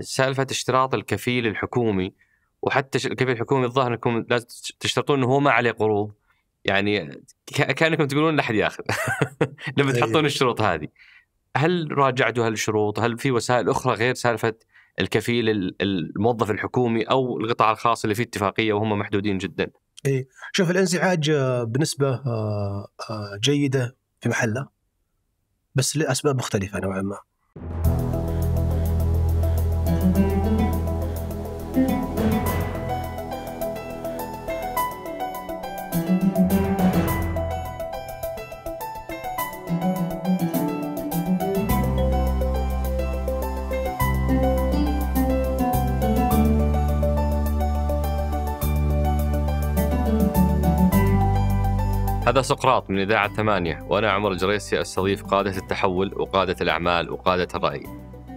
سالفه اشتراط الكفيل الحكومي وحتى الكفيل الحكومي الظاهر انكم لازم تشترطون انه هو ما عليه قروض يعني كانكم تقولون لا احد ياخذ لما إيه. تحطون الشروط هذه هل راجعتوا هالشروط؟ هل في وسائل اخرى غير سالفه الكفيل الموظف الحكومي او القطاع الخاص اللي فيه اتفاقيه وهم محدودين جدا؟ اي شوف الانزعاج آه، بنسبه آه، آه، جيده في محله بس لاسباب مختلفه نوعا ما. هذا سقراط من إذاعة ثمانية وأنا عمر الجريسي أستضيف قادة التحول وقادة الأعمال وقادة الرأي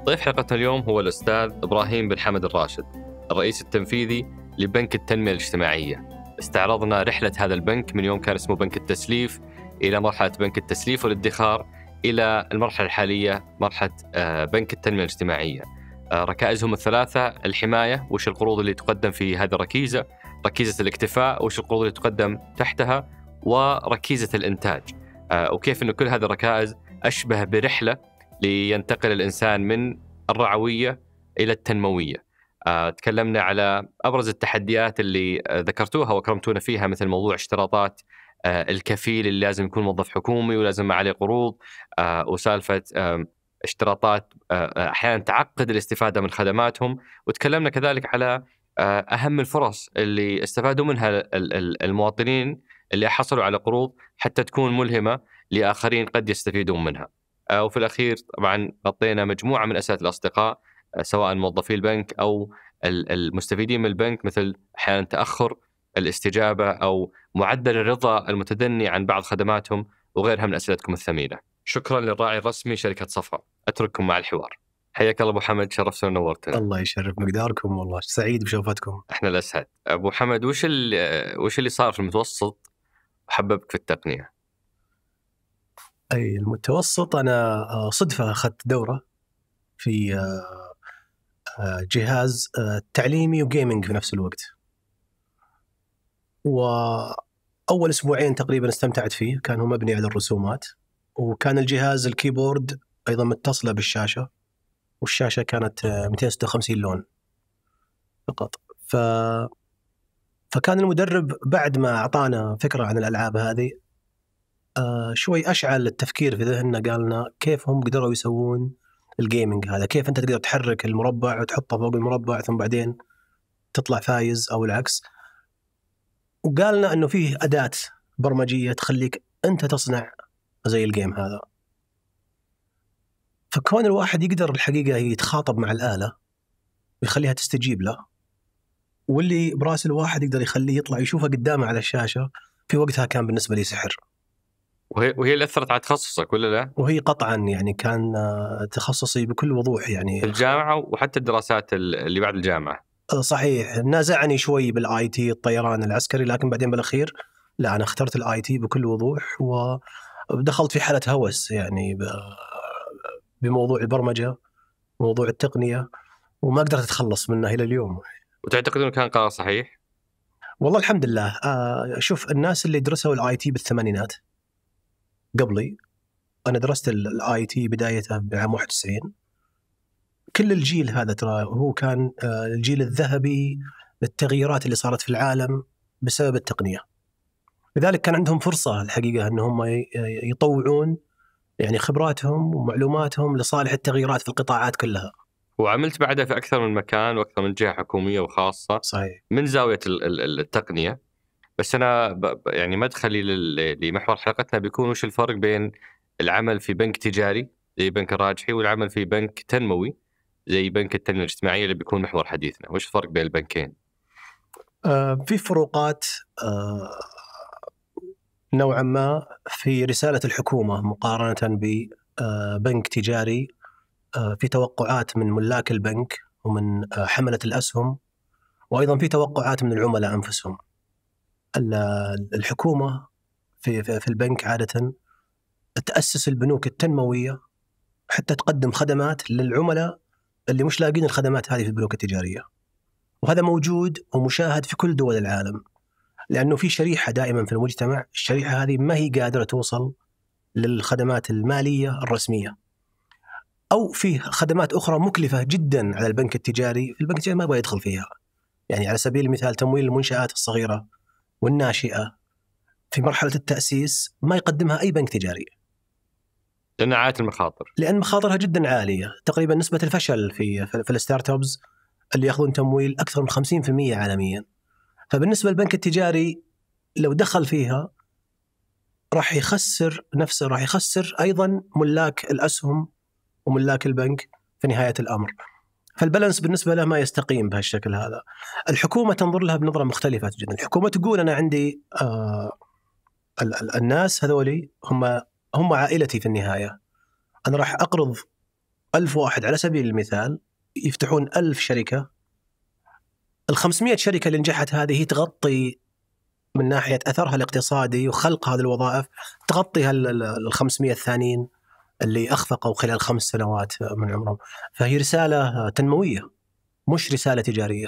ضيف حلقتنا اليوم هو الأستاذ إبراهيم بن حمد الراشد الرئيس التنفيذي لبنك التنمية الاجتماعية استعرضنا رحلة هذا البنك من يوم كان اسمه بنك التسليف إلى مرحلة بنك التسليف والادخار إلى المرحلة الحالية مرحلة آه، بنك التنمية الاجتماعية آه، ركائزهم الثلاثة الحماية وش القروض اللي تقدم في هذه الركيزة ركيزة الاكتفاء وش القروض اللي تقدم تحتها وركيزه الانتاج آه، وكيف انه كل هذه الركائز اشبه برحله لينتقل الانسان من الرعويه الى التنمويه. آه، تكلمنا على ابرز التحديات اللي ذكرتوها واكرمتونا فيها مثل موضوع اشتراطات آه، الكفيل اللي لازم يكون موظف حكومي ولازم عليه قروض وسالفه اشتراطات احيانا تعقد الاستفاده من خدماتهم وتكلمنا كذلك على اهم الفرص اللي استفادوا منها المواطنين اللي حصلوا على قروض حتى تكون ملهمه لاخرين قد يستفيدون منها. آه، وفي الاخير طبعا غطينا مجموعه من اسئله الاصدقاء آه، سواء موظفي البنك او المستفيدين من البنك مثل احيانا تاخر الاستجابه او معدل الرضا المتدني عن بعض خدماتهم وغيرها من اسئلتكم الثمينه. شكرا للراعي الرسمي شركه صفا، اترككم مع الحوار. حياك الله ابو حمد شرفتنا ونورتنا. الله يشرف مقداركم والله سعيد بشوفتكم. احنا الاسعد. ابو حمد وش اللي وش اللي صار في المتوسط حببك في التقنيه؟ اي المتوسط انا آه، صدفه اخذت دوره في آه، آه، جهاز تعليمي وجيمنج في نفس الوقت. واول اسبوعين تقريبا استمتعت فيه كان هو مبني على الرسومات وكان الجهاز الكيبورد ايضا متصله بالشاشه والشاشه كانت 256 لون فقط ف فكان المدرب بعد ما اعطانا فكره عن الالعاب هذه آه، شوي اشعل التفكير في ذهننا قالنا كيف هم قدروا يسوون الجيمنج هذا كيف انت تقدر تحرك المربع وتحطه فوق المربع ثم بعدين تطلع فايز او العكس وقالنا انه فيه اداه برمجيه تخليك انت تصنع زي الجيم هذا فكون الواحد يقدر الحقيقه يتخاطب مع الاله ويخليها تستجيب له واللي براس الواحد يقدر يخليه يطلع يشوفها قدامه على الشاشه في وقتها كان بالنسبه لي سحر وهي وهي اللي اثرت على تخصصك ولا لا؟ وهي قطعا يعني كان آه، تخصصي بكل وضوح يعني في الجامعه وحتى الدراسات اللي بعد الجامعه آه، صحيح نازعني شوي بالاي تي الطيران العسكري لكن بعدين بالاخير لا انا اخترت الاي تي بكل وضوح ودخلت في حاله هوس يعني بموضوع البرمجه موضوع التقنيه وما قدرت اتخلص منه الى اليوم وتعتقد انه كان قرار صحيح؟ والله الحمد لله آه شوف الناس اللي درسوا الاي تي بالثمانينات قبلي انا درست الاي تي بدايته بعام 91 كل الجيل هذا ترى هو كان آه الجيل الذهبي للتغييرات اللي صارت في العالم بسبب التقنيه لذلك كان عندهم فرصه الحقيقه ان هم يطوعون يعني خبراتهم ومعلوماتهم لصالح التغييرات في القطاعات كلها وعملت بعدها في اكثر من مكان واكثر من جهه حكوميه وخاصه صحيح من زاويه التقنيه بس انا يعني مدخلي لمحور حلقتنا بيكون وش الفرق بين العمل في بنك تجاري زي بنك الراجحي والعمل في بنك تنموي زي بنك التنميه الاجتماعيه اللي بيكون محور حديثنا، وش الفرق بين البنكين؟ آه في فروقات آه نوعا ما في رساله الحكومه مقارنه ببنك آه، تجاري آه، في توقعات من ملاك البنك ومن آه، حمله الاسهم وايضا في توقعات من العملاء انفسهم. الحكومه في في البنك عاده تاسس البنوك التنمويه حتى تقدم خدمات للعملاء اللي مش لاقين الخدمات هذه في البنوك التجاريه. وهذا موجود ومشاهد في كل دول العالم. لانه في شريحه دائما في المجتمع، الشريحه هذه ما هي قادره توصل للخدمات الماليه الرسميه. او فيه خدمات اخرى مكلفه جدا على البنك التجاري، البنك التجاري ما يبغى يدخل فيها. يعني على سبيل المثال تمويل المنشات الصغيره والناشئه في مرحله التاسيس ما يقدمها اي بنك تجاري. لان عاليه المخاطر. لان مخاطرها جدا عاليه، تقريبا نسبه الفشل في في الستارت ابس اللي ياخذون تمويل اكثر من 50% عالميا. فبالنسبه للبنك التجاري لو دخل فيها راح يخسر نفسه راح يخسر ايضا ملاك الاسهم وملاك البنك في نهايه الامر. فالبالانس بالنسبه له ما يستقيم بهالشكل هذا. الحكومه تنظر لها بنظره مختلفه جدا، الحكومه تقول انا عندي آه ال ال الناس هذولي هم هم عائلتي في النهايه. انا راح اقرض ألف واحد على سبيل المثال يفتحون ألف شركه ال 500 شركه اللي نجحت هذه هي تغطي من ناحيه اثرها الاقتصادي وخلق هذه الوظائف تغطي ال 500 الثانيين اللي اخفقوا خلال خمس سنوات من عمرهم فهي رساله تنمويه مش رساله تجاريه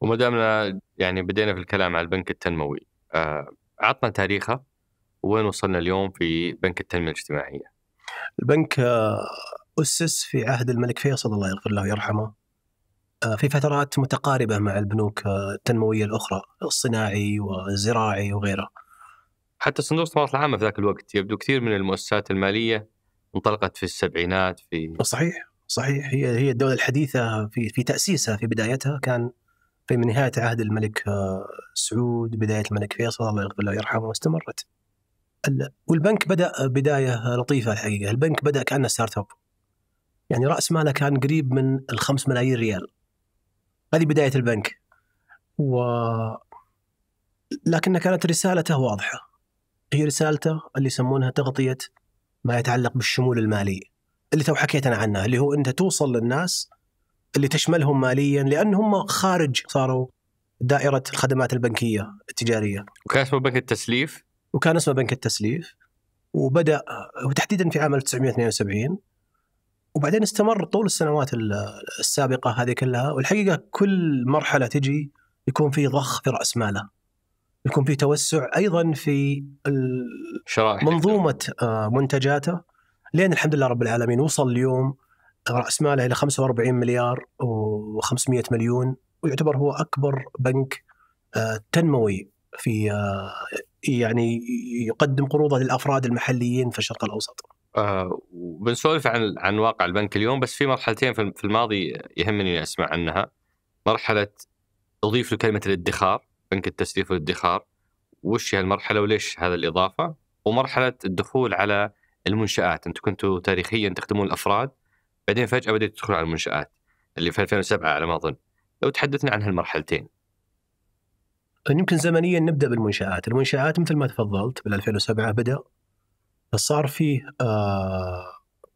وما دامنا يعني بدينا في الكلام على البنك التنموي آه، عطنا تاريخه وين وصلنا اليوم في بنك التنميه الاجتماعيه البنك آه، اسس في عهد الملك فيصل الله يغفر له ويرحمه آه، في فترات متقاربه مع البنوك التنمويه الاخرى الصناعي والزراعي وغيره حتى صندوق الاستثمارات العامه في ذاك الوقت يبدو كثير من المؤسسات الماليه انطلقت في السبعينات في صحيح صحيح هي هي الدوله الحديثه في في تاسيسها في بدايتها كان في من نهايه عهد الملك آه، سعود بدايه الملك فيصل الله يغفر له ويرحمه استمرت والبنك بدا بدايه لطيفه الحقيقه البنك بدا كانه ستارت اب يعني راس ماله كان قريب من الخمس ملايين ريال هذه بدايه البنك و لكن كانت رسالته واضحه هي رسالته اللي يسمونها تغطيه ما يتعلق بالشمول المالي اللي تو حكيت انا عنه اللي هو انت توصل للناس اللي تشملهم ماليا لان هم خارج صاروا دائره الخدمات البنكيه التجاريه. وكان اسمه بنك التسليف؟ وكان اسمه بنك التسليف وبدا وتحديدا في عام 1972 وبعدين استمر طول السنوات السابقه هذه كلها والحقيقه كل مرحله تجي يكون في ضخ في راس ماله. يكون في توسع ايضا في منظومه آه، منتجاته لين الحمد لله رب العالمين وصل اليوم راس ماله الى 45 مليار و500 مليون ويعتبر هو اكبر بنك آه، تنموي في آه، يعني يقدم قروضه للافراد المحليين في الشرق الاوسط. آه بنسولف عن عن واقع البنك اليوم بس في مرحلتين في الماضي يهمني اسمع عنها. مرحله اضيف لكلمه الادخار بنك التسليف والادخار وش هي المرحله وليش هذا الاضافه ومرحله الدخول على المنشات انتم كنتوا تاريخيا تخدمون الافراد بعدين فجاه بديتوا تدخلون على المنشات اللي في 2007 على ما اظن لو تحدثنا عن هالمرحلتين طيب، يمكن زمنيا نبدا بالمنشات، المنشات مثل ما تفضلت بال 2007 بدا صار فيه آه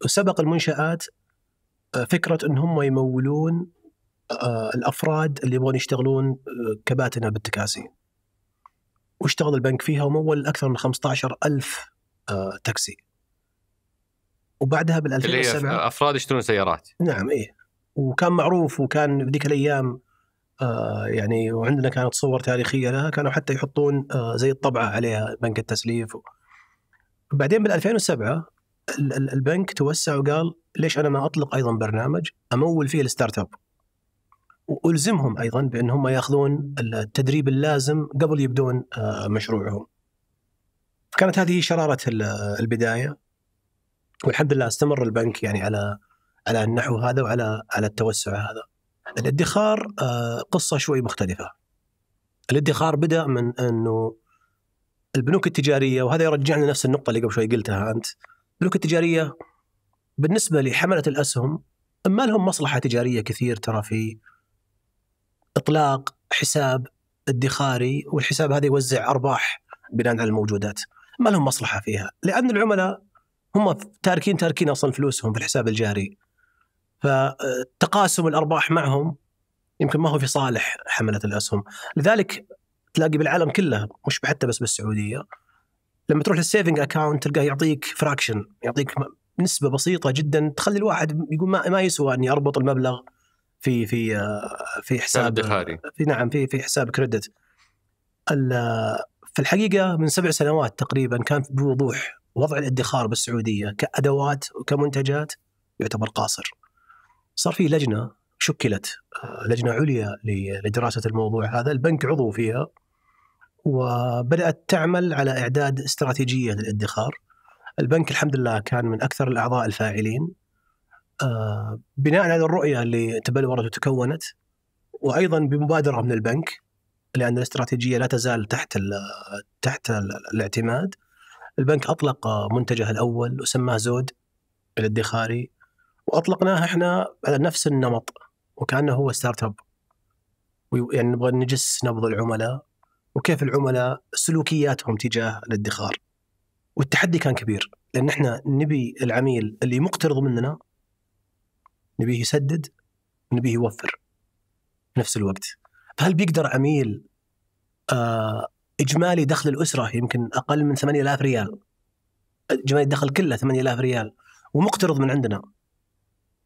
سبق المنشات آه، فكره ان هم يمولون آه، الافراد اللي يبغون يشتغلون آه، كباتنه بالتكاسي واشتغل البنك فيها ومول اكثر من 15 ألف آه، تاكسي وبعدها بال 2007 افراد يشترون سيارات نعم ايه وكان معروف وكان بذيك الايام يعني وعندنا كانت صور تاريخيه لها كانوا حتى يحطون زي الطبعه عليها بنك التسليف وبعدين بعدين بال 2007 البنك توسع وقال ليش انا ما اطلق ايضا برنامج امول فيه الستارت اب والزمهم ايضا بانهم ياخذون التدريب اللازم قبل يبدون آه، مشروعهم. فكانت هذه شراره البدايه والحمد لله استمر البنك يعني على على النحو هذا وعلى على التوسع هذا. الادخار آه، قصه شوي مختلفه. الادخار بدا من انه البنوك التجاريه وهذا يرجعنا لنفس النقطه اللي قبل شوي قلتها انت. البنوك التجاريه بالنسبه لحمله الاسهم ما لهم مصلحه تجاريه كثير ترى في اطلاق حساب ادخاري والحساب هذا يوزع ارباح بناء على الموجودات ما لهم مصلحه فيها لان العملاء هم تاركين تاركين اصلا فلوسهم في الحساب الجاري فتقاسم الارباح معهم يمكن ما هو في صالح حمله الاسهم لذلك تلاقي بالعالم كله مش حتى بس بالسعوديه لما تروح للسيفنج اكاونت تلقاه يعطيك فراكشن يعطيك نسبه بسيطه جدا تخلي الواحد يقول ما, ما يسوى اني اربط المبلغ في في آه، في حساب في نعم في في حساب كريدت في الحقيقه من سبع سنوات تقريبا كان بوضوح وضع الادخار بالسعوديه كادوات وكمنتجات يعتبر قاصر. صار في لجنه شكلت آه، لجنه عليا لدراسه الموضوع هذا، البنك عضو فيها وبدات تعمل على اعداد استراتيجيه للادخار. البنك الحمد لله كان من اكثر الاعضاء الفاعلين آه، بناء على هذه الرؤيه اللي تبلورت وتكونت وايضا بمبادره من البنك لان الاستراتيجيه لا تزال تحت الـ تحت الـ الاعتماد البنك اطلق منتجه الاول وسماه زود الادخاري واطلقناه احنا على نفس النمط وكانه هو ستارت اب يعني نبغى نجس نبض العملاء وكيف العملاء سلوكياتهم تجاه الادخار والتحدي كان كبير لان احنا نبي العميل اللي مقترض مننا نبيه يسدد نبيه يوفر في نفس الوقت فهل بيقدر عميل آه، اجمالي دخل الاسره يمكن اقل من 8000 ريال اجمالي الدخل كله 8000 ريال ومقترض من عندنا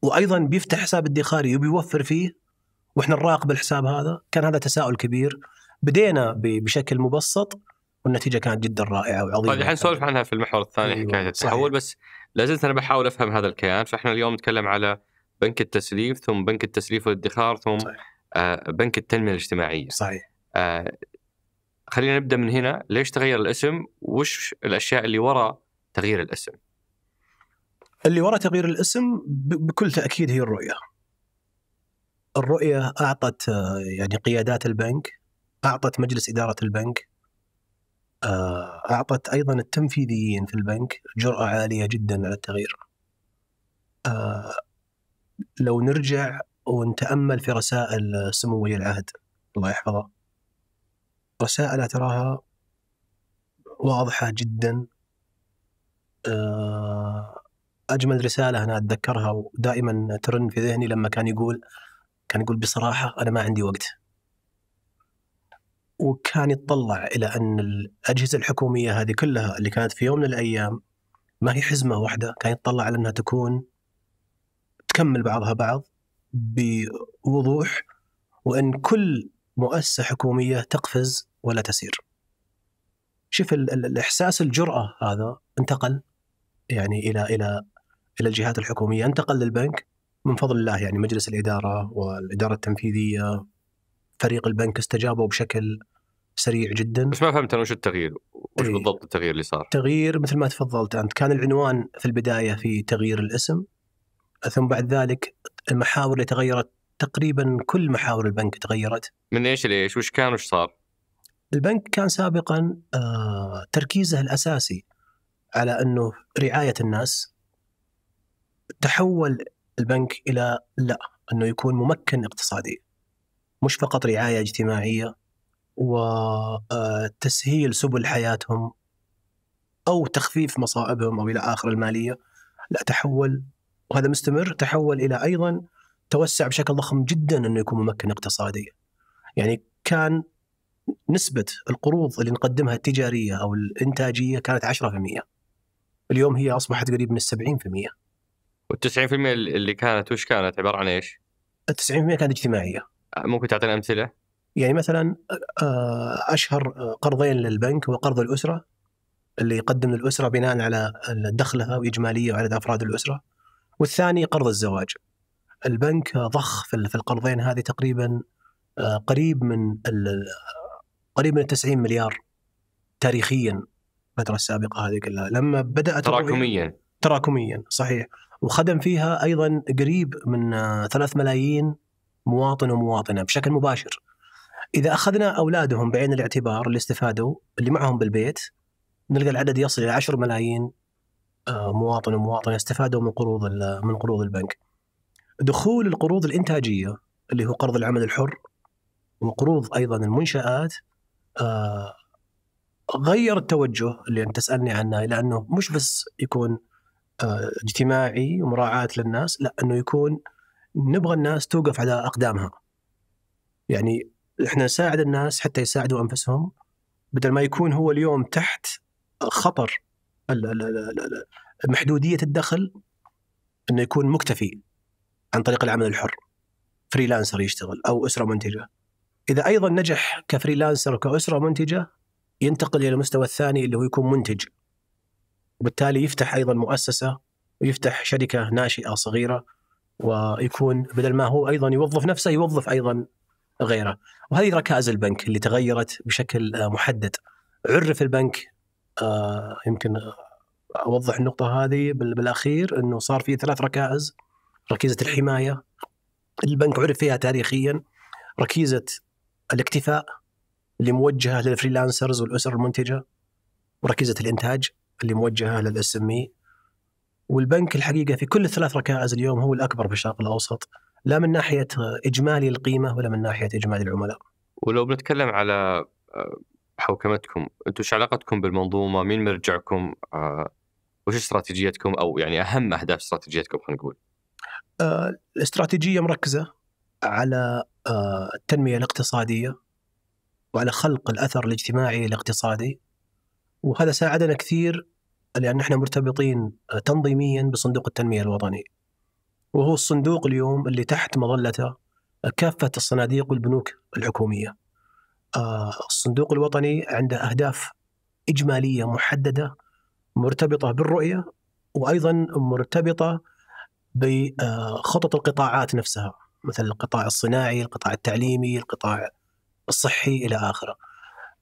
وايضا بيفتح حساب ادخاري وبيوفر فيه واحنا نراقب الحساب هذا كان هذا تساؤل كبير بدينا بشكل مبسط والنتيجه كانت جدا رائعه وعظيمه طيب الحين نسولف عنها في المحور الثاني أيوة. حكايه التحول بس لازلت انا بحاول افهم هذا الكيان فاحنا اليوم نتكلم على بنك التسليف ثم بنك التسليف والادخار ثم صحيح. آه، بنك التنميه الاجتماعيه صحيح آه، خلينا نبدا من هنا ليش تغير الاسم وش الاشياء اللي وراء تغيير الاسم اللي وراء تغيير الاسم بكل تاكيد هي الرؤيه الرؤيه اعطت آه، يعني قيادات البنك اعطت مجلس اداره البنك اعطت ايضا التنفيذيين في البنك جراه عاليه جدا على التغيير لو نرجع ونتامل في رسائل سمو ولي العهد الله يحفظه رسائله تراها واضحه جدا آه، اجمل رساله انا اتذكرها ودائما ترن في ذهني لما كان يقول كان يقول بصراحه انا ما عندي وقت وكان يتطلع الى ان الاجهزه الحكوميه هذه كلها اللي كانت في يوم من الايام ما هي حزمه واحده كان يتطلع على انها تكون تكمل بعضها بعض بوضوح وأن كل مؤسسة حكومية تقفز ولا تسير شوف الإحساس الجرأة هذا انتقل يعني إلى إلى إلى الجهات الحكومية انتقل للبنك من فضل الله يعني مجلس الإدارة والإدارة التنفيذية فريق البنك استجابوا بشكل سريع جدا بس ما فهمت انا وش التغيير وش إيه. بالضبط التغيير اللي صار تغيير مثل ما تفضلت انت كان العنوان في البدايه في تغيير الاسم ثم بعد ذلك المحاور اللي تغيرت تقريبا كل محاور البنك تغيرت من ايش لايش؟ وش كان وش صار؟ البنك كان سابقا آه، تركيزه الاساسي على انه رعايه الناس تحول البنك الى لا انه يكون ممكن اقتصادي مش فقط رعايه اجتماعيه وتسهيل آه، سبل حياتهم او تخفيف مصائبهم او الى اخر الماليه لا تحول وهذا مستمر تحول الى ايضا توسع بشكل ضخم جدا انه يكون ممكن اقتصادي. يعني كان نسبه القروض اللي نقدمها التجاريه او الانتاجيه كانت 10%. اليوم هي اصبحت قريب من 70%. وال 90% اللي كانت وش كانت عباره عن ايش؟ ال 90% كانت اجتماعيه. آه، ممكن تعطينا امثله؟ يعني مثلا آه، اشهر آه، قرضين للبنك هو قرض الاسره اللي يقدم للاسره بناء على دخلها واجماليه وعدد افراد الاسره. والثاني قرض الزواج البنك ضخ في القرضين هذه تقريبا آه، قريب من قريب من 90 مليار تاريخيا الفترة السابقة هذه كلها لما بدأت تراكميا تراكميا صحيح وخدم فيها أيضا قريب من 3 آه، ملايين مواطن ومواطنة بشكل مباشر إذا أخذنا أولادهم بعين الاعتبار اللي استفادوا اللي معهم بالبيت نلقى العدد يصل إلى 10 ملايين آه، مواطن ومواطنه استفادوا من قروض من قروض البنك. دخول القروض الانتاجيه اللي هو قرض العمل الحر وقروض ايضا المنشات آه، غير التوجه اللي انت تسالني عنه الى انه مش بس يكون آه، اجتماعي ومراعاه للناس لا انه يكون نبغى الناس توقف على اقدامها. يعني احنا نساعد الناس حتى يساعدوا انفسهم بدل ما يكون هو اليوم تحت خطر محدوديه الدخل انه يكون مكتفي عن طريق العمل الحر فريلانسر يشتغل او اسره منتجه اذا ايضا نجح كفريلانسر وكاسره منتجه ينتقل الى المستوى الثاني اللي هو يكون منتج وبالتالي يفتح ايضا مؤسسه ويفتح شركه ناشئه صغيره ويكون بدل ما هو ايضا يوظف نفسه يوظف ايضا غيره وهذه ركائز البنك اللي تغيرت بشكل آه، محدد عرف البنك آه، يمكن اوضح النقطه هذه بالاخير انه صار في ثلاث ركائز ركيزه الحمايه البنك عرف فيها تاريخيا ركيزه الاكتفاء اللي موجهه للفريلانسرز والاسر المنتجه وركيزه الانتاج اللي موجهه للاس ام اي والبنك الحقيقه في كل الثلاث ركائز اليوم هو الاكبر في الشرق الاوسط لا من ناحيه اجمالي القيمه ولا من ناحيه اجمالي العملاء. ولو بنتكلم على آه، حوكمتكم انتم ايش علاقتكم بالمنظومه مين مرجعكم آه، وش استراتيجيتكم او يعني اهم اهداف استراتيجيتكم خلينا نقول آه، الاستراتيجيه مركزه على آه، التنميه الاقتصاديه وعلى خلق الاثر الاجتماعي الاقتصادي وهذا ساعدنا كثير لان احنا مرتبطين آه، تنظيميا بصندوق التنميه الوطني وهو الصندوق اليوم اللي تحت مظلته آه، كافه الصناديق والبنوك الحكوميه آه، الصندوق الوطني عنده أهداف إجمالية محددة مرتبطة بالرؤية وأيضا مرتبطة بخطط آه، القطاعات نفسها مثل القطاع الصناعي القطاع التعليمي القطاع الصحي إلى آخره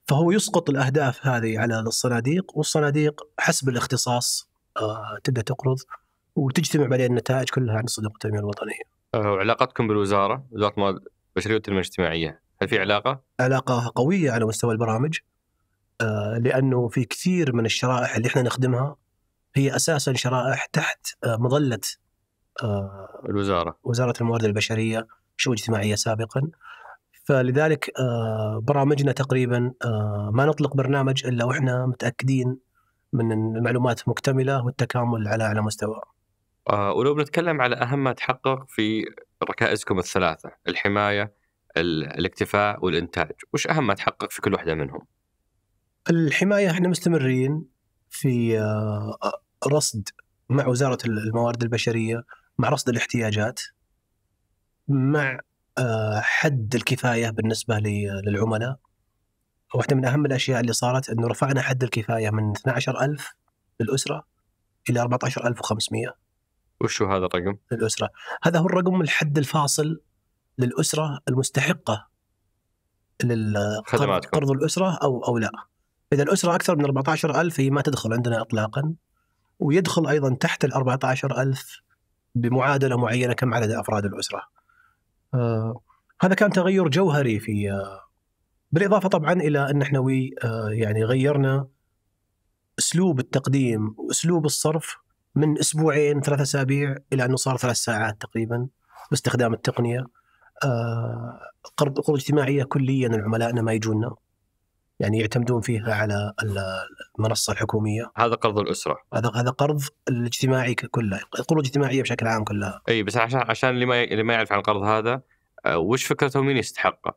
فهو يسقط الأهداف هذه على الصناديق والصناديق حسب الاختصاص آه، تبدأ تقرض وتجتمع بعدين النتائج كلها عند صندوق التنمية الوطنية وعلاقتكم بالوزارة وزارة البشرية والتنمية الاجتماعية هل في علاقه؟ علاقه قويه على مستوى البرامج آه، لانه في كثير من الشرائح اللي احنا نخدمها هي اساسا شرائح تحت آه، مظله آه، الوزاره وزاره الموارد البشريه شؤون اجتماعيه سابقا فلذلك برامجنا تقريبا ما نطلق برنامج الا واحنا متاكدين من المعلومات مكتمله والتكامل على على مستوى. ولو بنتكلم على اهم ما تحقق في ركائزكم الثلاثه، الحمايه، الاكتفاء والانتاج وش اهم ما تحقق في كل واحده منهم الحمايه احنا مستمرين في آه، رصد مع وزاره الموارد البشريه مع رصد الاحتياجات مع آه، حد الكفايه بالنسبه للعملاء واحده من اهم الاشياء اللي صارت انه رفعنا حد الكفايه من 12000 للاسره الى 14500 وشو هذا الرقم؟ للاسره، هذا هو الرقم الحد الفاصل للاسره المستحقه قرض الاسره او او لا. اذا الاسره اكثر من 14000 هي ما تدخل عندنا اطلاقا ويدخل ايضا تحت ال 14000 بمعادله معينه كم عدد افراد الاسره. آه هذا كان تغير جوهري في آه بالاضافه طبعا الى ان احنا وي آه يعني غيرنا اسلوب التقديم واسلوب الصرف من اسبوعين ثلاثة اسابيع الى انه صار ثلاث ساعات تقريبا باستخدام التقنيه قرض آه، قروض اجتماعيه كليا لعملائنا ما يجونا يعني يعتمدون فيها على المنصه الحكوميه هذا قرض الاسره هذا هذا قرض الاجتماعي كله القروض الاجتماعيه بشكل عام كلها اي بس عشان عشان اللي ما اللي ما يعرف عن القرض هذا آه، وش فكرته ومين يستحقه؟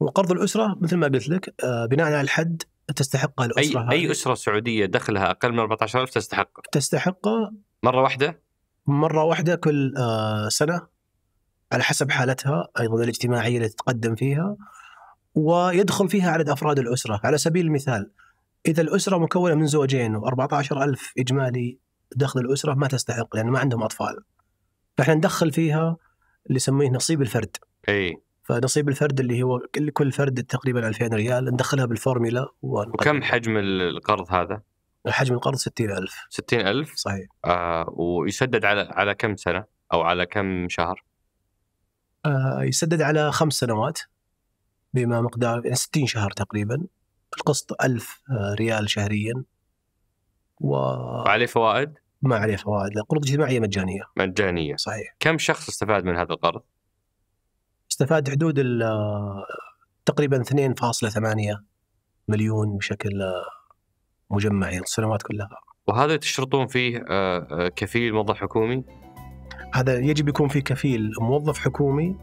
وقرض الاسره مثل ما قلت لك آه، بناء على الحد تستحقه الاسره اي هذه. اي اسره سعوديه دخلها اقل من 14000 تستحقه تستحقه مره واحده؟ مره واحده كل سنه على حسب حالتها ايضا الاجتماعيه اللي تتقدم فيها ويدخل فيها عدد افراد الاسره على سبيل المثال اذا الاسره مكونه من زوجين و14000 اجمالي دخل الاسره ما تستحق لان ما عندهم اطفال فاحنا ندخل فيها اللي يسميه نصيب الفرد اي فنصيب الفرد اللي هو كل فرد تقريبا 2000 ريال ندخلها بالفورميلا وكم حجم القرض هذا؟ حجم القرض 60000 60000 صحيح آه ويسدد على على كم سنه او على كم شهر؟ آه، يسدد على خمس سنوات بما مقدار يعني 60 شهر تقريبا القسط 1000 آه، ريال شهريا و عليه فوائد؟ ما عليه فوائد القروض قروض اجتماعيه مجانيه مجانيه صحيح كم شخص استفاد من هذا القرض؟ استفاد حدود ال آه، تقريبا 2.8 مليون بشكل مجمع يعني السنوات كلها وهذا تشترطون فيه كفيل موظف حكومي؟ هذا يجب يكون في كفيل موظف حكومي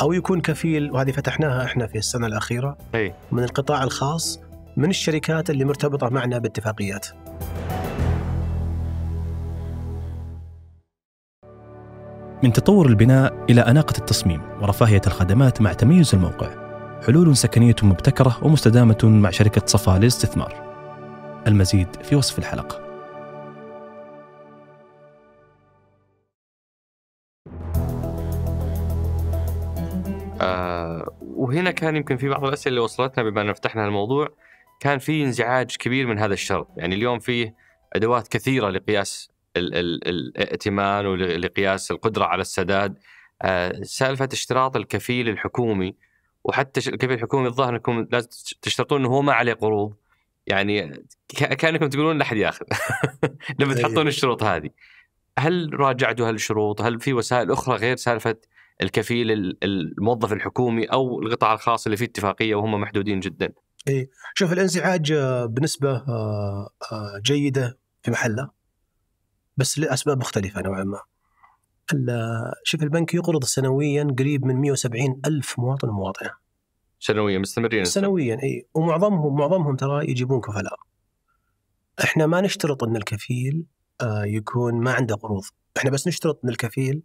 او يكون كفيل وهذه فتحناها احنا في السنه الاخيره أي. من القطاع الخاص من الشركات اللي مرتبطه معنا باتفاقيات من تطور البناء إلى أناقة التصميم ورفاهية الخدمات مع تميز الموقع حلول سكنية مبتكرة ومستدامة مع شركة صفا للاستثمار المزيد في وصف الحلقه آه وهنا كان يمكن في بعض الاسئله اللي وصلتنا بما ان فتحنا الموضوع كان في انزعاج كبير من هذا الشرط، يعني اليوم فيه ادوات كثيره لقياس الائتمان ولقياس القدره على السداد آه سالفه اشتراط الكفيل الحكومي وحتى الكفيل الحكومي الظاهر انكم لازم تشترطون انه هو ما عليه قروض يعني كانكم تقولون لا احد ياخذ لما أيوه. تحطون الشروط هذه هل راجعتوا هالشروط؟ هل في وسائل اخرى غير سالفه الكفيل الموظف الحكومي او القطاع الخاص اللي فيه اتفاقيه وهم محدودين جدا. اي شوف الانزعاج آه، بنسبه آه، آه، جيده في محله بس لاسباب مختلفه نوعا ما. شوف البنك يقرض سنويا قريب من 170 الف مواطن ومواطنه. سنويا مستمرين سنويا اي ومعظمهم معظمهم ترى يجيبون كفلاء. احنا ما نشترط ان الكفيل يكون ما عنده قروض، احنا بس نشترط ان الكفيل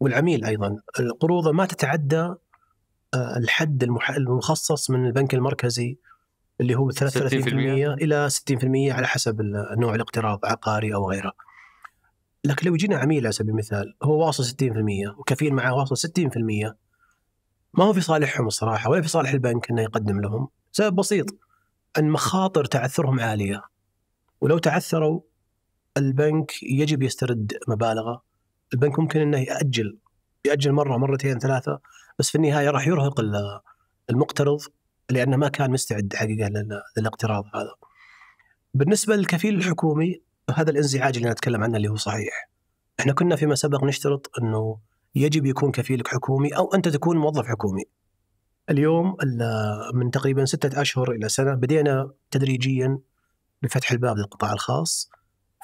والعميل ايضا القروض ما تتعدى آه، الحد المخصص من البنك المركزي اللي هو 33% الى 60% على حسب نوع الاقتراض عقاري او غيره. لكن لو جينا عميل على سبيل المثال هو واصل 60% وكفيل معه واصل 60% ما هو في صالحهم الصراحه ولا في صالح البنك انه يقدم لهم سبب بسيط ان مخاطر تعثرهم عاليه ولو تعثروا البنك يجب يسترد مبالغه البنك ممكن انه ياجل ياجل مره مرتين ثلاثه بس في النهايه راح يرهق المقترض لانه ما كان مستعد حقيقه للاقتراض هذا. بالنسبه للكفيل الحكومي هذا الانزعاج اللي نتكلم عنه اللي هو صحيح. احنا كنا فيما سبق نشترط انه يجب يكون كفيلك حكومي او انت تكون موظف حكومي. اليوم من تقريبا ستة اشهر الى سنه بدينا تدريجيا بفتح الباب للقطاع الخاص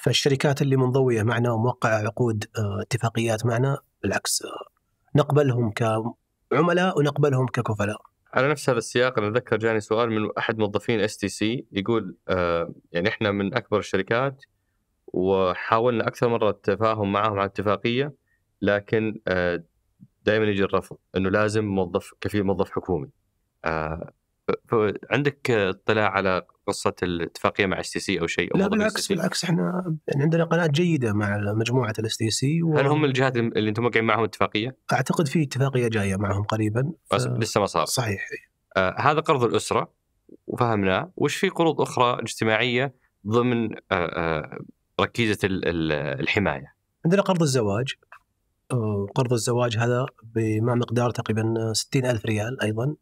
فالشركات اللي منضويه معنا وموقعه عقود آه، اتفاقيات معنا بالعكس آه، نقبلهم كعملاء ونقبلهم ككفلاء. على نفس هذا السياق انا اتذكر جاني سؤال من احد موظفين اس تي سي يقول آه يعني احنا من اكبر الشركات وحاولنا اكثر مره التفاهم معهم على اتفاقيه لكن آه دائما يجي الرفض انه لازم موظف كفيل موظف حكومي. آه عندك اطلاع على قصه الاتفاقيه مع اس تي سي او شيء أو لا بالعكس بالعكس احنا يعني عندنا قناه جيده مع مجموعه الاس تي سي هل هم الجهات اللي انتم موقعين معهم اتفاقيه؟ اعتقد في اتفاقيه جايه معهم قريبا ف... لسه ما صار صحيح آه هذا قرض الاسره وفهمناه وش في قروض اخرى اجتماعيه ضمن آه آه ركيزه الحمايه عندنا قرض الزواج آه، قرض الزواج هذا بما مقدار تقريبا 60000 ريال ايضا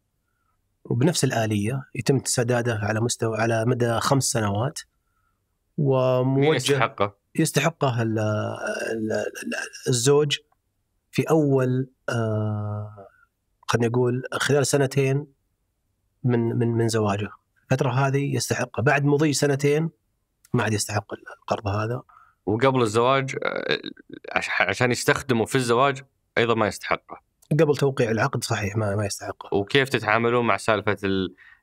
وبنفس الآلية يتم سداده على مستوى على مدى خمس سنوات وموجه يعني يستحقه؟ يستحقه الزوج في أول آه خلينا نقول خلال سنتين من من من زواجه الفترة هذه يستحقها بعد مضي سنتين ما عاد يستحق القرض هذا وقبل الزواج آه، عشان يستخدمه في الزواج ايضا ما يستحقه قبل توقيع العقد صحيح ما ما يستحقه وكيف تتعاملون مع سالفه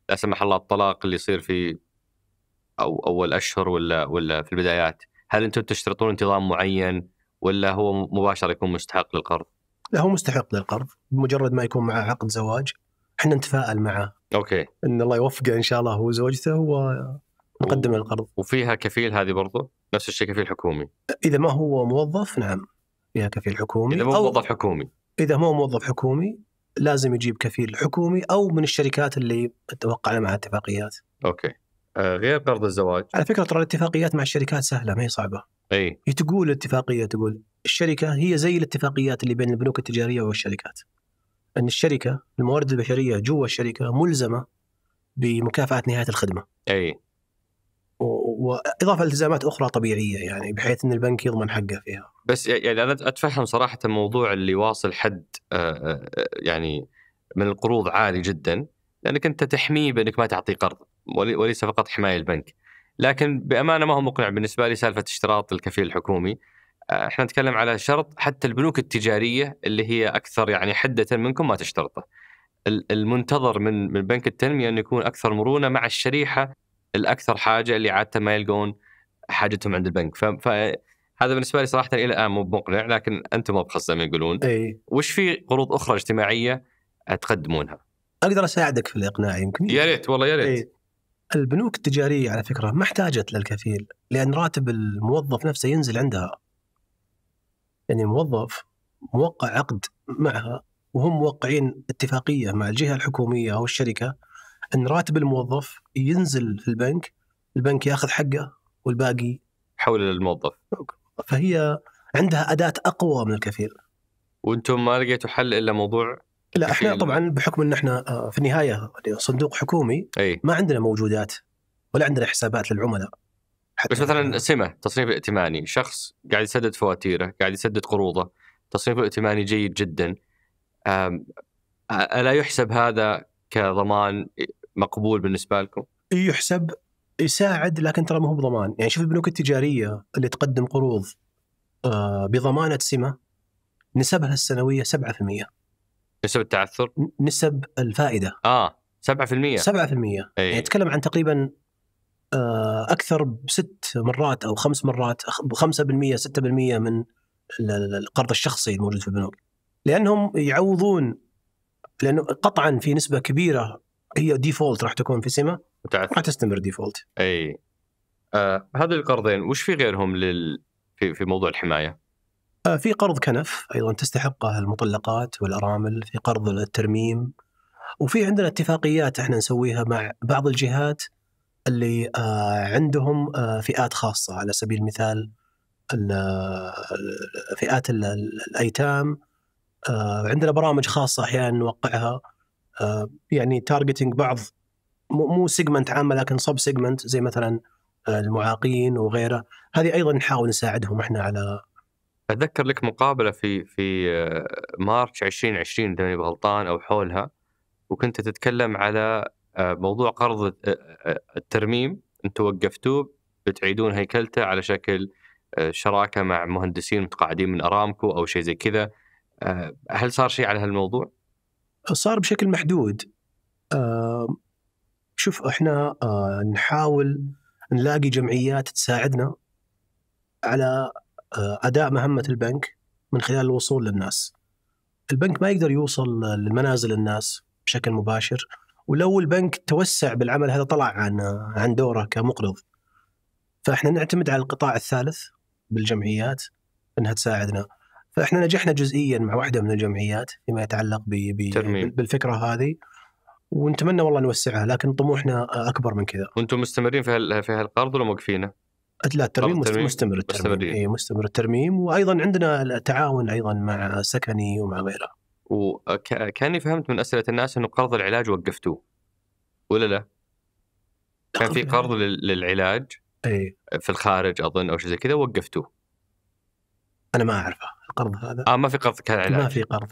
لا سمح الله الطلاق اللي يصير في او اول اشهر ولا ولا في البدايات هل انتم تشترطون انتظام معين ولا هو مباشره يكون مستحق للقرض؟ لا هو مستحق للقرض بمجرد ما يكون معه عقد زواج احنا نتفائل معه اوكي ان الله يوفقه ان شاء الله هو وزوجته ونقدم و... القرض وفيها كفيل هذه برضه نفس الشيء كفيل حكومي اذا ما هو موظف نعم فيها كفيل حكومي اذا ما هو موظف حكومي اذا مو موظف حكومي لازم يجيب كفيل حكومي او من الشركات اللي توقعنا معها اتفاقيات. اوكي. آه غير قرض الزواج. على فكره ترى الاتفاقيات مع الشركات سهله ما هي صعبه. اي هي تقول الاتفاقيه تقول الشركه هي زي الاتفاقيات اللي بين البنوك التجاريه والشركات. ان الشركه الموارد البشريه جوا الشركه ملزمه بمكافاه نهايه الخدمه. اي واضافه التزامات اخرى طبيعيه يعني بحيث ان البنك يضمن حقه فيها. بس يعني انا اتفهم صراحه موضوع اللي واصل حد آه، آه، آه، يعني من القروض عالي جدا لانك انت تحميه بانك ما تعطيه قرض وليس فقط حمايه البنك. لكن بامانه ما هو مقنع بالنسبه لي سالفه اشتراط الكفيل الحكومي. احنا نتكلم على شرط حتى البنوك التجاريه اللي هي اكثر يعني حده منكم ما تشترطه. المنتظر من من بنك التنميه انه يكون اكثر مرونه مع الشريحه الاكثر حاجه اللي عاده ما يلقون حاجتهم عند البنك فهذا بالنسبه لي صراحه الى الان آه، مو مقنع لكن انتم ابخص زي ما يقولون أي. وش في قروض اخرى اجتماعيه تقدمونها؟ اقدر اساعدك في الاقناع يمكن يا ريت والله يا ريت البنوك التجاريه على فكره ما احتاجت للكفيل لان راتب الموظف نفسه ينزل عندها يعني الموظف موقع عقد معها وهم موقعين اتفاقيه مع الجهه الحكوميه او الشركه ان راتب الموظف ينزل في البنك البنك ياخذ حقه والباقي حول الموظف فهي عندها اداه اقوى من الكثير وانتم ما لقيتوا حل الا موضوع لا احنا طبعا بحكم ان احنا آه، في النهايه صندوق حكومي أي. ما عندنا موجودات ولا عندنا حسابات للعملاء بس مثلا سمه تصنيف ائتماني شخص قاعد يسدد فواتيره قاعد يسدد قروضه تصنيفه الائتماني جيد جدا ألا يحسب هذا كضمان مقبول بالنسبه لكم؟ إيه، يحسب يساعد لكن ترى ما هو بضمان يعني شوف البنوك التجاريه اللي تقدم قروض آه، بضمانه سمه نسبها السنويه 7% نسب التعثر؟ نسب الفائده اه 7% 7% أي. يعني نتكلم عن تقريبا آه، اكثر بست مرات او خمس مرات 5% 6% من القرض الشخصي الموجود في البنوك لانهم يعوضون لانه قطعا في نسبه كبيره هي ديفولت راح تكون في سمه متعت... راح تستمر ديفولت اي آه هذا القرضين وش في غيرهم لل في, في موضوع الحمايه؟ آه في قرض كنف ايضا تستحقه المطلقات والارامل، في قرض الترميم وفي عندنا اتفاقيات احنا نسويها مع بعض الجهات اللي آه عندهم آه فئات خاصه على سبيل المثال فئات الايتام آه عندنا برامج خاصه احيانا نوقعها آه، يعني تارجتنج بعض مو سيجمنت عامه لكن سب سيجمنت زي مثلا آه، المعاقين وغيره هذه ايضا نحاول نساعدهم احنا على اتذكر لك مقابله في في آه، مارش 2020 اذا ماني غلطان او حولها وكنت تتكلم على موضوع قرض الترميم انتم وقفتوه بتعيدون هيكلته على شكل شراكه مع مهندسين متقاعدين من ارامكو او شيء زي كذا هل صار شيء على هالموضوع؟ صار بشكل محدود آه شوف احنا آه نحاول نلاقي جمعيات تساعدنا على آه اداء مهمه البنك من خلال الوصول للناس. البنك ما يقدر يوصل لمنازل الناس بشكل مباشر ولو البنك توسع بالعمل هذا طلع عن عن دوره كمقرض. فاحنا نعتمد على القطاع الثالث بالجمعيات انها تساعدنا. فاحنا نجحنا جزئيا مع واحده من الجمعيات فيما يتعلق بي بي بالفكره هذه ونتمنى والله نوسعها لكن طموحنا اكبر من كذا. وانتم مستمرين في هال... في هالقرض ولا موقفينه؟ لا الترميم مستمر, مستمر الترميم مستمرين. إيه مستمر الترميم وايضا عندنا التعاون ايضا مع سكني ومع غيره. وكاني فهمت من اسئله الناس انه قرض العلاج وقفتوه ولا لا؟ كان في قرض للعلاج اي في الخارج اظن او شيء زي كذا وقفتوه انا ما اعرفه القرض هذا اه ما في قرض كعلاج ما في قرض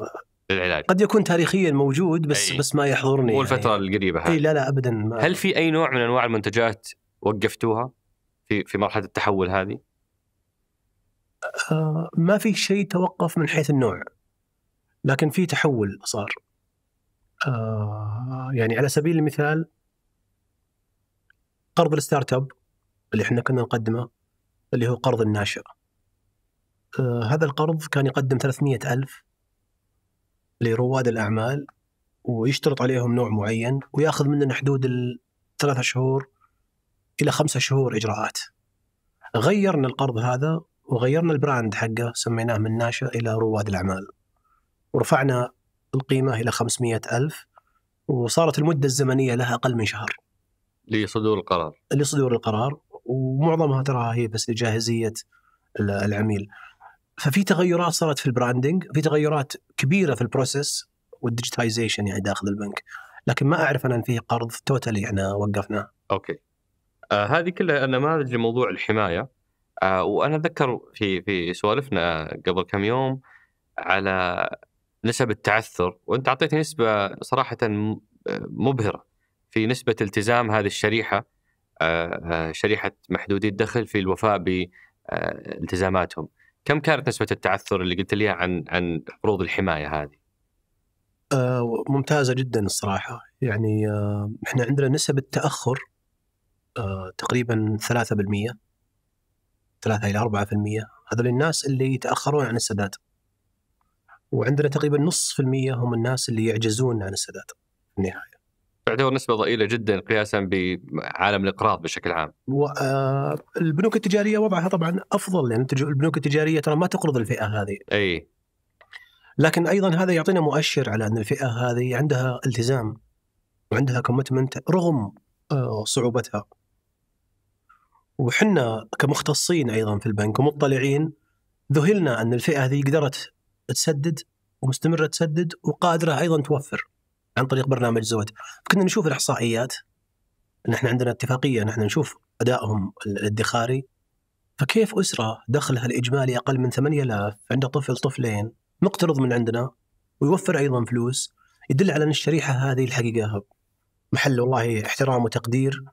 للعلاج قد يكون تاريخيا موجود بس أي. بس ما يحضرني والفتره الفتره يعني. القريبه هاي لا لا ابدا ما هل في اي نوع من انواع المنتجات وقفتوها في في مرحله التحول هذه؟ آه ما في شيء توقف من حيث النوع لكن في تحول صار آه يعني على سبيل المثال قرض الستارت اب اللي احنا كنا نقدمه اللي هو قرض الناشئه آه، هذا القرض كان يقدم 300 ألف لرواد الأعمال ويشترط عليهم نوع معين وياخذ مننا حدود الثلاثة شهور إلى خمسة شهور إجراءات غيرنا القرض هذا وغيرنا البراند حقه سميناه من ناشئ إلى رواد الأعمال ورفعنا القيمة إلى 500 ألف وصارت المدة الزمنية لها أقل من شهر لصدور القرار لصدور القرار ومعظمها تراها هي بس لجاهزية العميل ففي تغيرات صارت في البراندنج في تغيرات كبيره في البروسيس والديجيتايزيشن يعني داخل البنك لكن ما اعرف انا ان فيه قرض توتالي احنا وقفناه اوكي آه هذه كلها نماذج لموضوع الحمايه آه وانا اتذكر في في سوالفنا قبل كم يوم على نسب التعثر وانت اعطيتني نسبه صراحه مبهره في نسبه التزام هذه الشريحه آه, آه، شريحه محدودي الدخل في الوفاء بالتزاماتهم. آه، كم كانت نسبة التعثر اللي قلت لي عن عن قروض الحماية هذه؟ آه، ممتازة جدا الصراحة يعني آه، احنا عندنا نسب التأخر آه، تقريبا 3% 3 إلى 4% هذول الناس اللي يتأخرون عن السداد وعندنا تقريبا نصف المية هم الناس اللي يعجزون عن السداد في النهاية تعتبر نسبه ضئيله جدا قياسا بعالم الاقراض بشكل عام. آه، البنوك التجاريه وضعها طبعا افضل لان يعني البنوك التجاريه ترى ما تقرض الفئه هذه. اي لكن ايضا هذا يعطينا مؤشر على ان الفئه هذه عندها التزام وعندها كومتمنت رغم آه، صعوبتها. وحنا كمختصين ايضا في البنك ومطلعين ذهلنا ان الفئه هذه قدرت تسدد ومستمره تسدد وقادره ايضا توفر. عن طريق برنامج زود كنا نشوف الاحصائيات نحن عندنا اتفاقيه نحن نشوف ادائهم الادخاري فكيف اسره دخلها الاجمالي اقل من 8000 عند طفل طفلين مقترض من عندنا ويوفر ايضا فلوس يدل على ان الشريحه هذه الحقيقه محل والله احترام وتقدير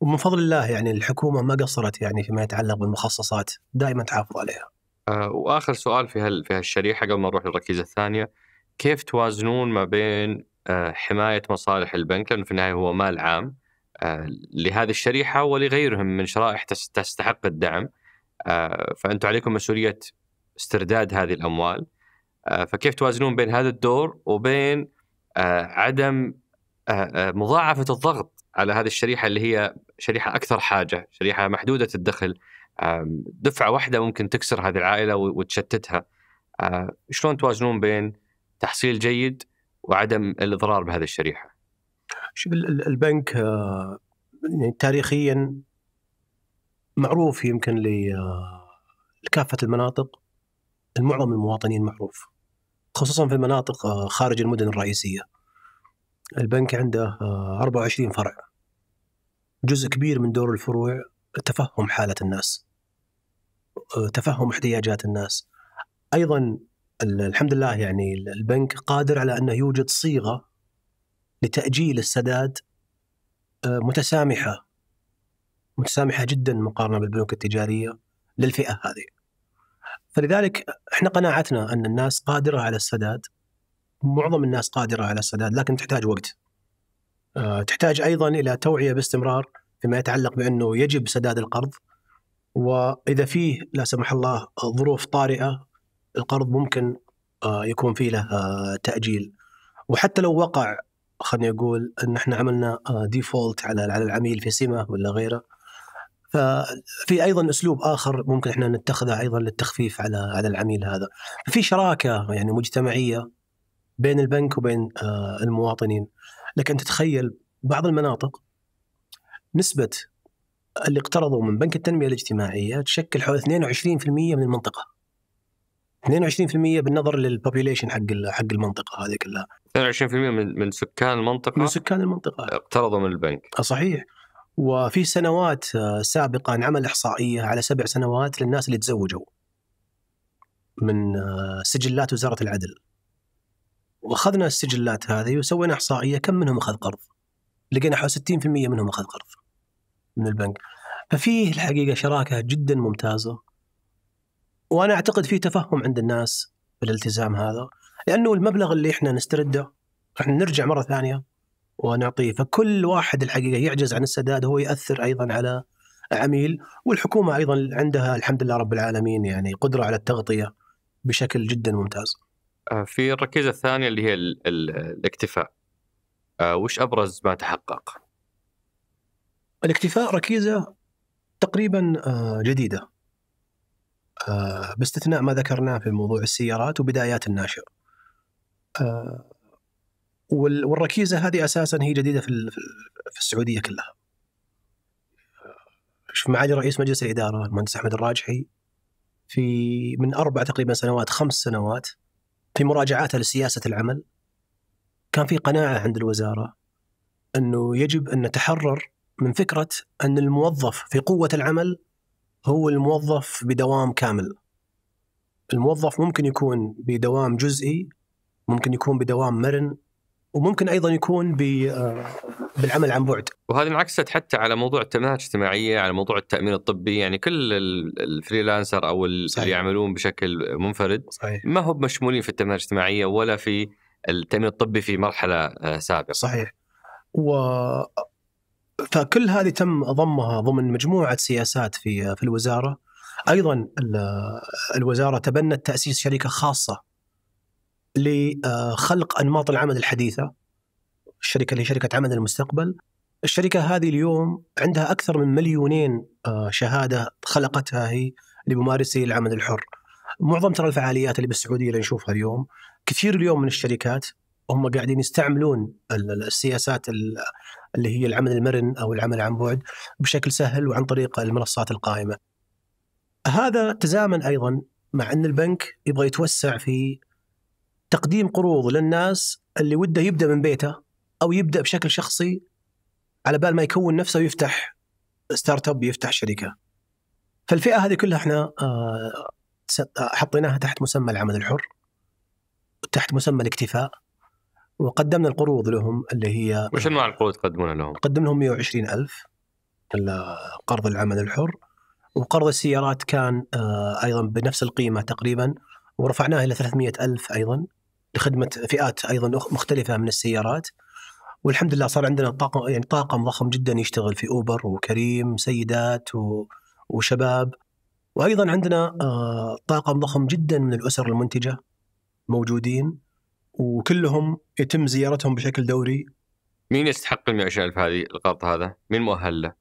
ومن فضل الله يعني الحكومه ما قصرت يعني فيما يتعلق بالمخصصات دائما تحافظ عليها. آه واخر سؤال في هال في هالشريحه قبل ما نروح للركيزه الثانيه كيف توازنون ما بين آه، حمايه مصالح البنك لانه في النهايه هو مال عام آه، لهذه الشريحه ولغيرهم من شرائح تستحق الدعم آه، فانتم عليكم مسؤوليه استرداد هذه الاموال فكيف توازنون بين هذا الدور وبين عدم مضاعفه الضغط على هذه الشريحه اللي هي شريحه اكثر حاجه، شريحه محدوده الدخل دفعه واحده ممكن تكسر هذه العائله وتشتتها. شلون توازنون بين تحصيل جيد وعدم الاضرار بهذه الشريحه؟ شوف البنك آه، يعني تاريخيا معروف يمكن آه، لكافه المناطق المعظم المواطنين معروف خصوصا في المناطق آه، خارج المدن الرئيسيه البنك عنده 24 فرع جزء كبير من دور الفروع تفهم حالة الناس تفهم احتياجات الناس أيضا الحمد لله يعني البنك قادر على انه يوجد صيغه لتاجيل السداد آه، متسامحه متسامحه جدا مقارنه بالبنوك التجاريه للفئه هذه. فلذلك احنا قناعتنا ان الناس قادره على السداد معظم الناس قادره على السداد لكن تحتاج وقت. آه، تحتاج ايضا الى توعيه باستمرار فيما يتعلق بانه يجب سداد القرض واذا فيه لا سمح الله ظروف طارئه القرض ممكن آه، يكون فيه له آه، تاجيل وحتى لو وقع خليني اقول ان احنا عملنا ديفولت آه، على على العميل في سمه ولا غيره ففي ايضا اسلوب اخر ممكن احنا نتخذه ايضا للتخفيف على على العميل هذا في شراكه يعني مجتمعيه بين البنك وبين المواطنين لكن تتخيل بعض المناطق نسبه اللي اقترضوا من بنك التنميه الاجتماعيه تشكل حوالي 22% من المنطقه 22% بالنظر للبوبيوليشن حق حق المنطقه هذه كلها 22% من من سكان المنطقه من سكان المنطقه اقترضوا من البنك آه، صحيح وفي سنوات آه، سابقه انعمل احصائيه على سبع سنوات للناس اللي تزوجوا من آه، سجلات وزاره العدل واخذنا السجلات هذه وسوينا احصائيه كم منهم اخذ قرض لقينا حوالي 60% منهم اخذ قرض من البنك ففيه الحقيقه شراكه جدا ممتازه وانا اعتقد في تفهم عند الناس بالالتزام هذا لانه المبلغ اللي احنا نسترده احنا نرجع مره ثانيه ونعطيه فكل واحد الحقيقه يعجز عن السداد هو ياثر ايضا على عميل والحكومه ايضا عندها الحمد لله رب العالمين يعني قدره على التغطيه بشكل جدا ممتاز. آه، في الركيزه الثانيه اللي هي الـ الـ الاكتفاء. آه، وش ابرز ما تحقق؟ الاكتفاء ركيزه تقريبا آه، جديده آه، باستثناء ما ذكرناه في موضوع السيارات وبدايات الناشئ. آه، والركيزه هذه اساسا هي جديده في في السعوديه كلها. آه، شوف معالي رئيس مجلس الاداره المهندس احمد الراجحي في من اربع تقريبا سنوات خمس سنوات في مراجعاته لسياسه العمل كان في قناعه عند الوزاره انه يجب ان نتحرر من فكره ان الموظف في قوه العمل هو الموظف بدوام كامل الموظف ممكن يكون بدوام جزئي ممكن يكون بدوام مرن وممكن ايضا يكون آه، بالعمل عن بعد. وهذه انعكست حتى على موضوع التمهيدات الاجتماعيه، على موضوع التامين الطبي، يعني كل الفريلانسر او صحيح. اللي يعملون بشكل منفرد صحيح. ما هم مشمولين في التمهيدات الاجتماعيه ولا في التامين الطبي في مرحله آه، سابقه. صحيح. و فكل هذه تم ضمها ضمن مجموعه سياسات في في الوزاره ايضا الوزاره تبنت تاسيس شركه خاصه لخلق آه، انماط العمل الحديثه الشركه اللي هي شركه عمل المستقبل الشركه هذه اليوم عندها اكثر من مليونين آه، شهاده خلقتها هي لممارسي العمل الحر معظم ترى الفعاليات اللي بالسعوديه اللي نشوفها اليوم كثير اليوم من الشركات هم قاعدين يستعملون السياسات اللي هي العمل المرن او العمل عن بعد بشكل سهل وعن طريق المنصات القائمه. هذا تزامن ايضا مع ان البنك يبغى يتوسع في تقديم قروض للناس اللي وده يبدا من بيته او يبدا بشكل شخصي على بال ما يكون نفسه ويفتح ستارت اب يفتح شركه. فالفئه هذه كلها احنا آه، آه، حطيناها تحت مسمى العمل الحر تحت مسمى الاكتفاء وقدمنا القروض لهم اللي هي وش انواع القروض تقدمونها لهم؟ قدم لهم 120 ألف قرض العمل الحر وقرض السيارات كان آه، ايضا بنفس القيمه تقريبا ورفعناه الى 300 ألف ايضا لخدمه فئات ايضا مختلفه من السيارات والحمد لله صار عندنا طاقم يعني طاقم ضخم جدا يشتغل في اوبر وكريم سيدات وشباب وايضا عندنا آه، طاقم ضخم جدا من الاسر المنتجه موجودين وكلهم يتم زيارتهم بشكل دوري مين يستحق ال ألف هذه القرض هذا؟ مين مؤهل له؟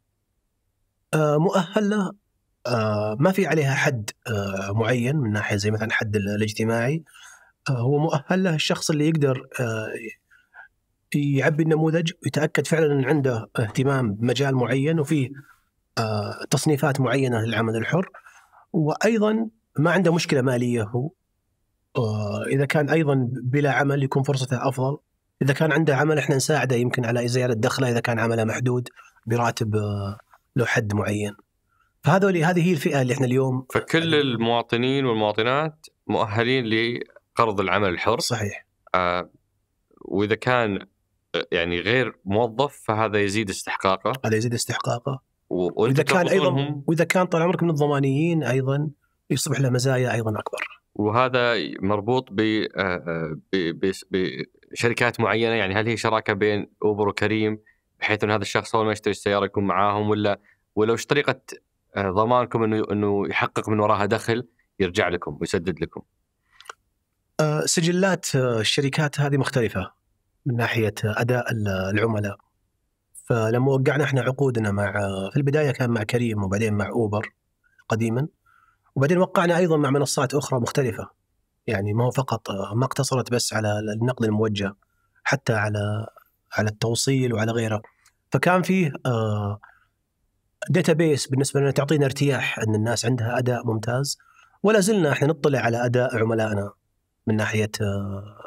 آه مؤهل له موهل له آه، ما في عليها حد آه، معين من ناحيه زي مثلا الحد الاجتماعي آه، هو مؤهل له الشخص اللي يقدر يعبي النموذج ويتاكد فعلا ان عنده اهتمام بمجال معين وفيه تصنيفات معينه للعمل الحر وايضا ما عنده مشكله ماليه هو آه، اذا كان ايضا بلا عمل يكون فرصته افضل اذا كان عنده عمل احنا نساعده يمكن على زياده دخله اذا كان عمله محدود براتب آه، له حد معين فهذول هذه هي الفئه اللي احنا اليوم فكل المواطنين والمواطنات مؤهلين لقرض العمل الحر صحيح آه واذا كان آه، يعني غير موظف فهذا يزيد استحقاقه هذا يزيد استحقاقه و... واذا كان ايضا واذا كان طال عمرك من الضمانيين ايضا يصبح له مزايا ايضا اكبر وهذا مربوط ب آه، آه، بشركات معينه يعني هل هي شراكه بين اوبر وكريم بحيث ان هذا الشخص اول ما يشتري السياره يكون معاهم ولا ولا وش طريقه ضمانكم انه انه يحقق من وراها دخل يرجع لكم ويسدد لكم؟ آه، سجلات الشركات هذه مختلفه من ناحيه اداء العملاء فلما وقعنا احنا عقودنا مع في البدايه كان مع كريم وبعدين مع اوبر قديما وبعدين وقعنا ايضا مع منصات اخرى مختلفه يعني ما هو فقط آه، ما اقتصرت بس على النقد الموجه حتى على على التوصيل وعلى غيره فكان فيه داتابيس آه، بالنسبه لنا تعطينا ارتياح ان الناس عندها اداء ممتاز ولا زلنا احنا نطلع على اداء عملائنا من ناحيه آه،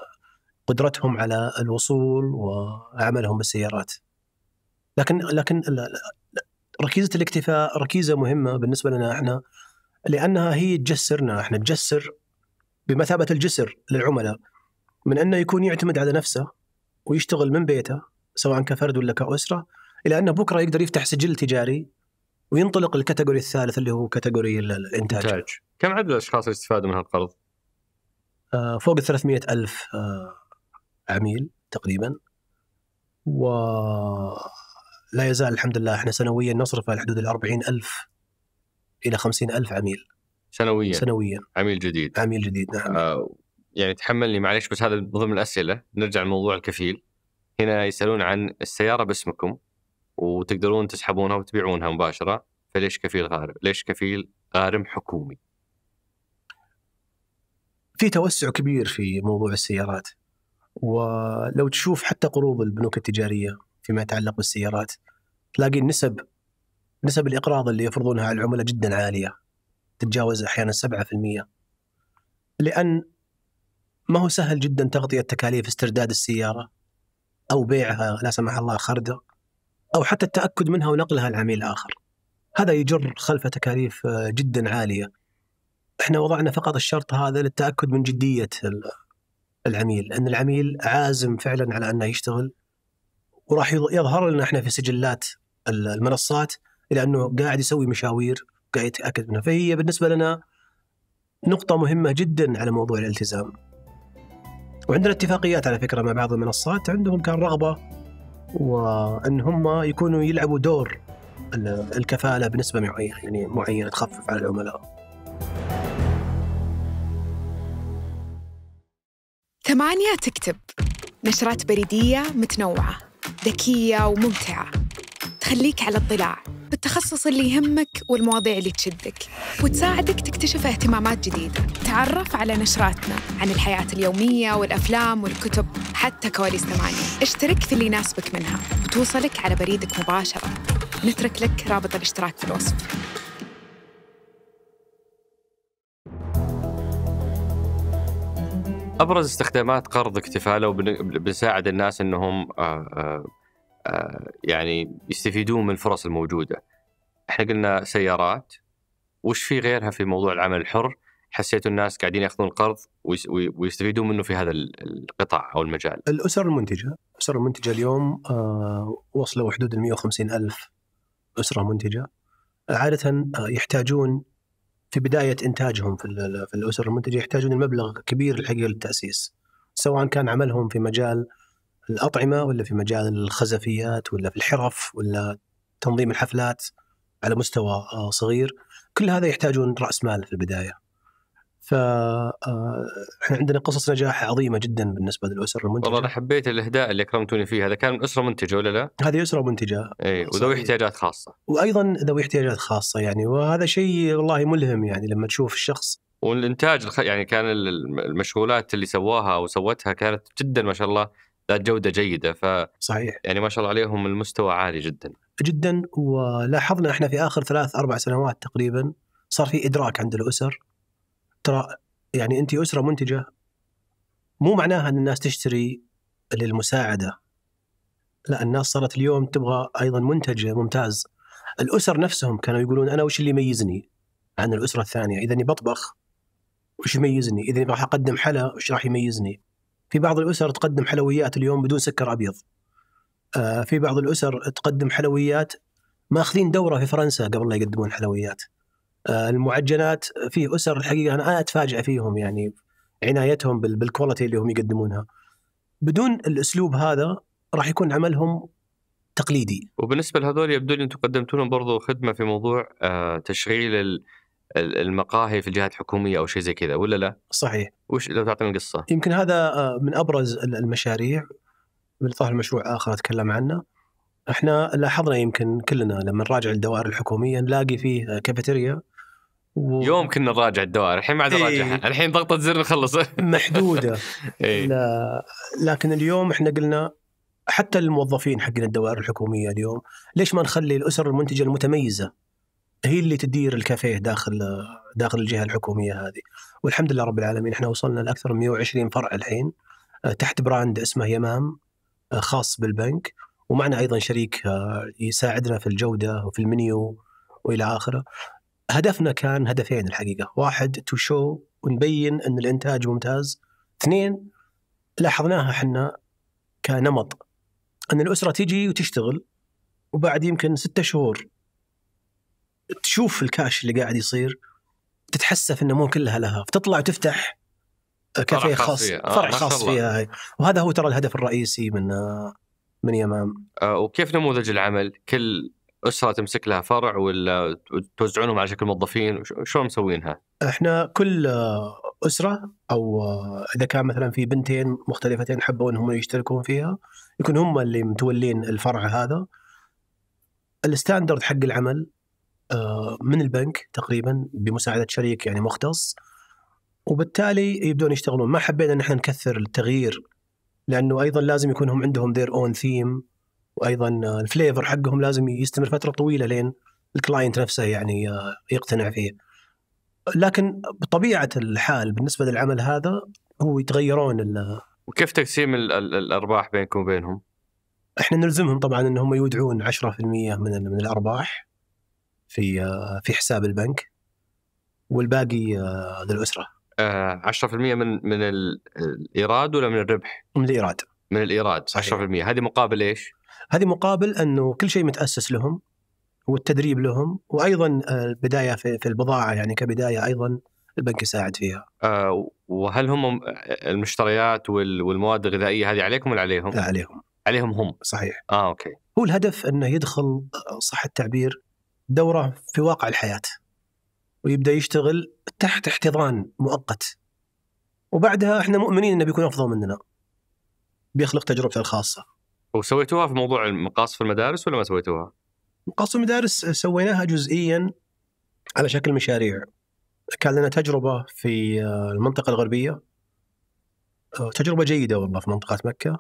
قدرتهم على الوصول وعملهم بالسيارات. لكن لكن ركيزه الاكتفاء ركيزه مهمه بالنسبه لنا احنا لانها هي تجسرنا احنا تجسر بمثابه الجسر للعملاء من انه يكون يعتمد على نفسه ويشتغل من بيته سواء كفرد ولا كاسره الى انه بكره يقدر يفتح سجل تجاري وينطلق الكاتيجوري الثالث اللي هو كاتيجوري الانتاج. انتاج. كم عدد الاشخاص اللي استفادوا من هالقرض؟ آه فوق ال الف آه عميل تقريبا ولا يزال الحمد لله احنا سنويا نصرف على حدود ال الف الى 50000 عميل سنويا سنويا عميل جديد عميل جديد نعم آه يعني تحملني معلش بس هذا من ضمن الاسئله نرجع لموضوع الكفيل هنا يسالون عن السياره باسمكم وتقدرون تسحبونها وتبيعونها مباشره فليش كفيل غارم ليش كفيل غارم حكومي في توسع كبير في موضوع السيارات ولو تشوف حتى قروض البنوك التجاريه فيما يتعلق بالسيارات تلاقي النسب نسب الإقراض اللي يفرضونها على العملاء جدا عالية تتجاوز أحيانا 7% لأن ما هو سهل جدا تغطية تكاليف استرداد السيارة أو بيعها لا سمح الله خردة أو حتى التأكد منها ونقلها لعميل آخر هذا يجر خلف تكاليف جدا عالية احنا وضعنا فقط الشرط هذا للتأكد من جدية العميل أن العميل عازم فعلا على أنه يشتغل وراح يظهر لنا احنا في سجلات المنصات الى انه قاعد يسوي مشاوير قاعد يتاكد منها فهي بالنسبه لنا نقطه مهمه جدا على موضوع الالتزام وعندنا اتفاقيات على فكره مع بعض المنصات عندهم كان رغبه وان هم يكونوا يلعبوا دور الكفاله بنسبه معينه يعني معينه تخفف على العملاء. ثمانية تكتب نشرات بريدية متنوعة ذكية وممتعة تخليك على اطلاع بالتخصص اللي يهمك والمواضيع اللي تشدك وتساعدك تكتشف اهتمامات جديدة تعرف على نشراتنا عن الحياة اليومية والأفلام والكتب حتى كواليس ثمانية اشترك في اللي يناسبك منها وتوصلك على بريدك مباشرة نترك لك رابط الاشتراك في الوصف ابرز استخدامات قرض اكتفاله وبنساعد الناس انهم آه، آه، يعني يستفيدون من الفرص الموجوده. احنا قلنا سيارات وش في غيرها في موضوع العمل الحر؟ حسيت الناس قاعدين ياخذون قرض ويستفيدون منه في هذا القطاع او المجال. الاسر المنتجه، الاسر المنتجه اليوم آه، وصلوا حدود ال الف اسره منتجه. عاده آه، يحتاجون في بدايه انتاجهم في في الاسر المنتجه يحتاجون المبلغ كبير الحقيقه للتاسيس سواء كان عملهم في مجال الأطعمة ولا في مجال الخزفيات ولا في الحرف ولا تنظيم الحفلات على مستوى آه، صغير كل هذا يحتاجون رأس مال في البداية فاحنا آه، عندنا قصص نجاح عظيمه جدا بالنسبه للاسر المنتجه والله انا حبيت الاهداء اللي اكرمتوني فيه هذا كان من اسره منتجه ولا لا؟ هذه اسره منتجه اي وذوي احتياجات خاصه وايضا ذوي احتياجات خاصه يعني وهذا شيء والله ملهم يعني لما تشوف الشخص والانتاج يعني كان المشغولات اللي سواها وسوتها كانت جدا ما شاء الله ذات جوده جيده ف صحيح يعني ما شاء الله عليهم المستوى عالي جدا جدا ولاحظنا احنا في اخر ثلاث اربع سنوات تقريبا صار في ادراك عند الاسر ترى يعني انت اسره منتجه مو معناها ان الناس تشتري للمساعده لا الناس صارت اليوم تبغى ايضا منتج ممتاز الاسر نفسهم كانوا يقولون انا وش اللي يميزني عن الاسره الثانيه اذا اني بطبخ وش يميزني اذا راح اقدم حلا وش راح يميزني في بعض الاسر تقدم حلويات اليوم بدون سكر ابيض آه، في بعض الاسر تقدم حلويات ماخذين دوره في فرنسا قبل لا يقدمون حلويات آه، المعجنات في اسر الحقيقه انا اتفاجئ فيهم يعني عنايتهم بالكواليتي اللي هم يقدمونها بدون الاسلوب هذا راح يكون عملهم تقليدي وبالنسبه لهذول يبدو لي انتم قدمتوا لهم برضه خدمه في موضوع آه، تشغيل المقاهي في الجهات الحكوميه او شيء زي كذا ولا لا؟ صحيح وش لو تعطينا القصه؟ يمكن هذا آه، من ابرز المشاريع بالإضافة لمشروع اخر اتكلم عنه احنا لاحظنا يمكن كلنا لما نراجع الدوائر الحكوميه نلاقي فيه كافيتيريا و... يوم كنا نراجع الدوائر الحين ما عاد نراجعها إيه. الحين ضغطه زر نخلص محدوده إيه. لا لكن اليوم احنا قلنا حتى الموظفين حقين الدوائر الحكوميه اليوم ليش ما نخلي الاسر المنتجه المتميزه هي اللي تدير الكافيه داخل داخل الجهه الحكوميه هذه والحمد لله رب العالمين احنا وصلنا لاكثر من 120 فرع الحين آه، تحت براند اسمه يمام آه، خاص بالبنك ومعنا ايضا شريك آه، يساعدنا في الجوده وفي المنيو والى اخره هدفنا كان هدفين الحقيقه واحد تو شو ونبين ان الانتاج ممتاز اثنين لاحظناها احنا كنمط ان الاسره تجي وتشتغل وبعد يمكن ستة شهور تشوف الكاش اللي قاعد يصير تتحسف انه مو كلها لها فتطلع وتفتح كافيه خاص فيها. آه فرع خاص الله. فيها هي. وهذا هو ترى الهدف الرئيسي من آه، من يمام آه وكيف نموذج العمل كل اسره تمسك لها فرع ولا توزعونهم على شكل موظفين شلون مسوينها احنا كل آه، اسره او آه، اذا كان مثلا في بنتين مختلفتين حبوا انهم يشتركون فيها يكون هم اللي متولين الفرع هذا الستاندرد حق العمل آه، من البنك تقريبا بمساعده شريك يعني مختص وبالتالي يبدون يشتغلون ما حبينا ان احنا نكثر التغيير لانه ايضا لازم يكون هم عندهم ذير اون ثيم وايضا الفليفر حقهم لازم يستمر فتره طويله لين الكلاينت نفسه يعني آه، يقتنع فيه لكن بطبيعه الحال بالنسبه للعمل هذا هو يتغيرون وكيف تقسيم الارباح بينكم وبينهم؟ احنا نلزمهم طبعا انهم يودعون 10% من من الارباح في في حساب البنك والباقي آه، للاسره 10% آه، من من الايراد ولا من الربح؟ من الايراد من الايراد صحيح. 10% هذه مقابل ايش؟ هذه مقابل انه كل شيء متاسس لهم والتدريب لهم وايضا آه، البدايه في, في البضاعه يعني كبدايه ايضا البنك يساعد فيها. آه وهل هم المشتريات والمواد الغذائيه هذه عليكم ولا عليهم؟ لا عليهم. عليهم هم. صحيح. اه اوكي. هو الهدف انه يدخل صح التعبير دوره في واقع الحياه ويبدا يشتغل تحت احتضان مؤقت وبعدها احنا مؤمنين انه بيكون افضل مننا بيخلق تجربته الخاصه وسويتوها في موضوع المقاص في المدارس ولا ما سويتوها؟ مقاص المدارس سويناها جزئيا على شكل مشاريع كان لنا تجربه في آه، المنطقه الغربيه آه، تجربه جيده والله في منطقه مكه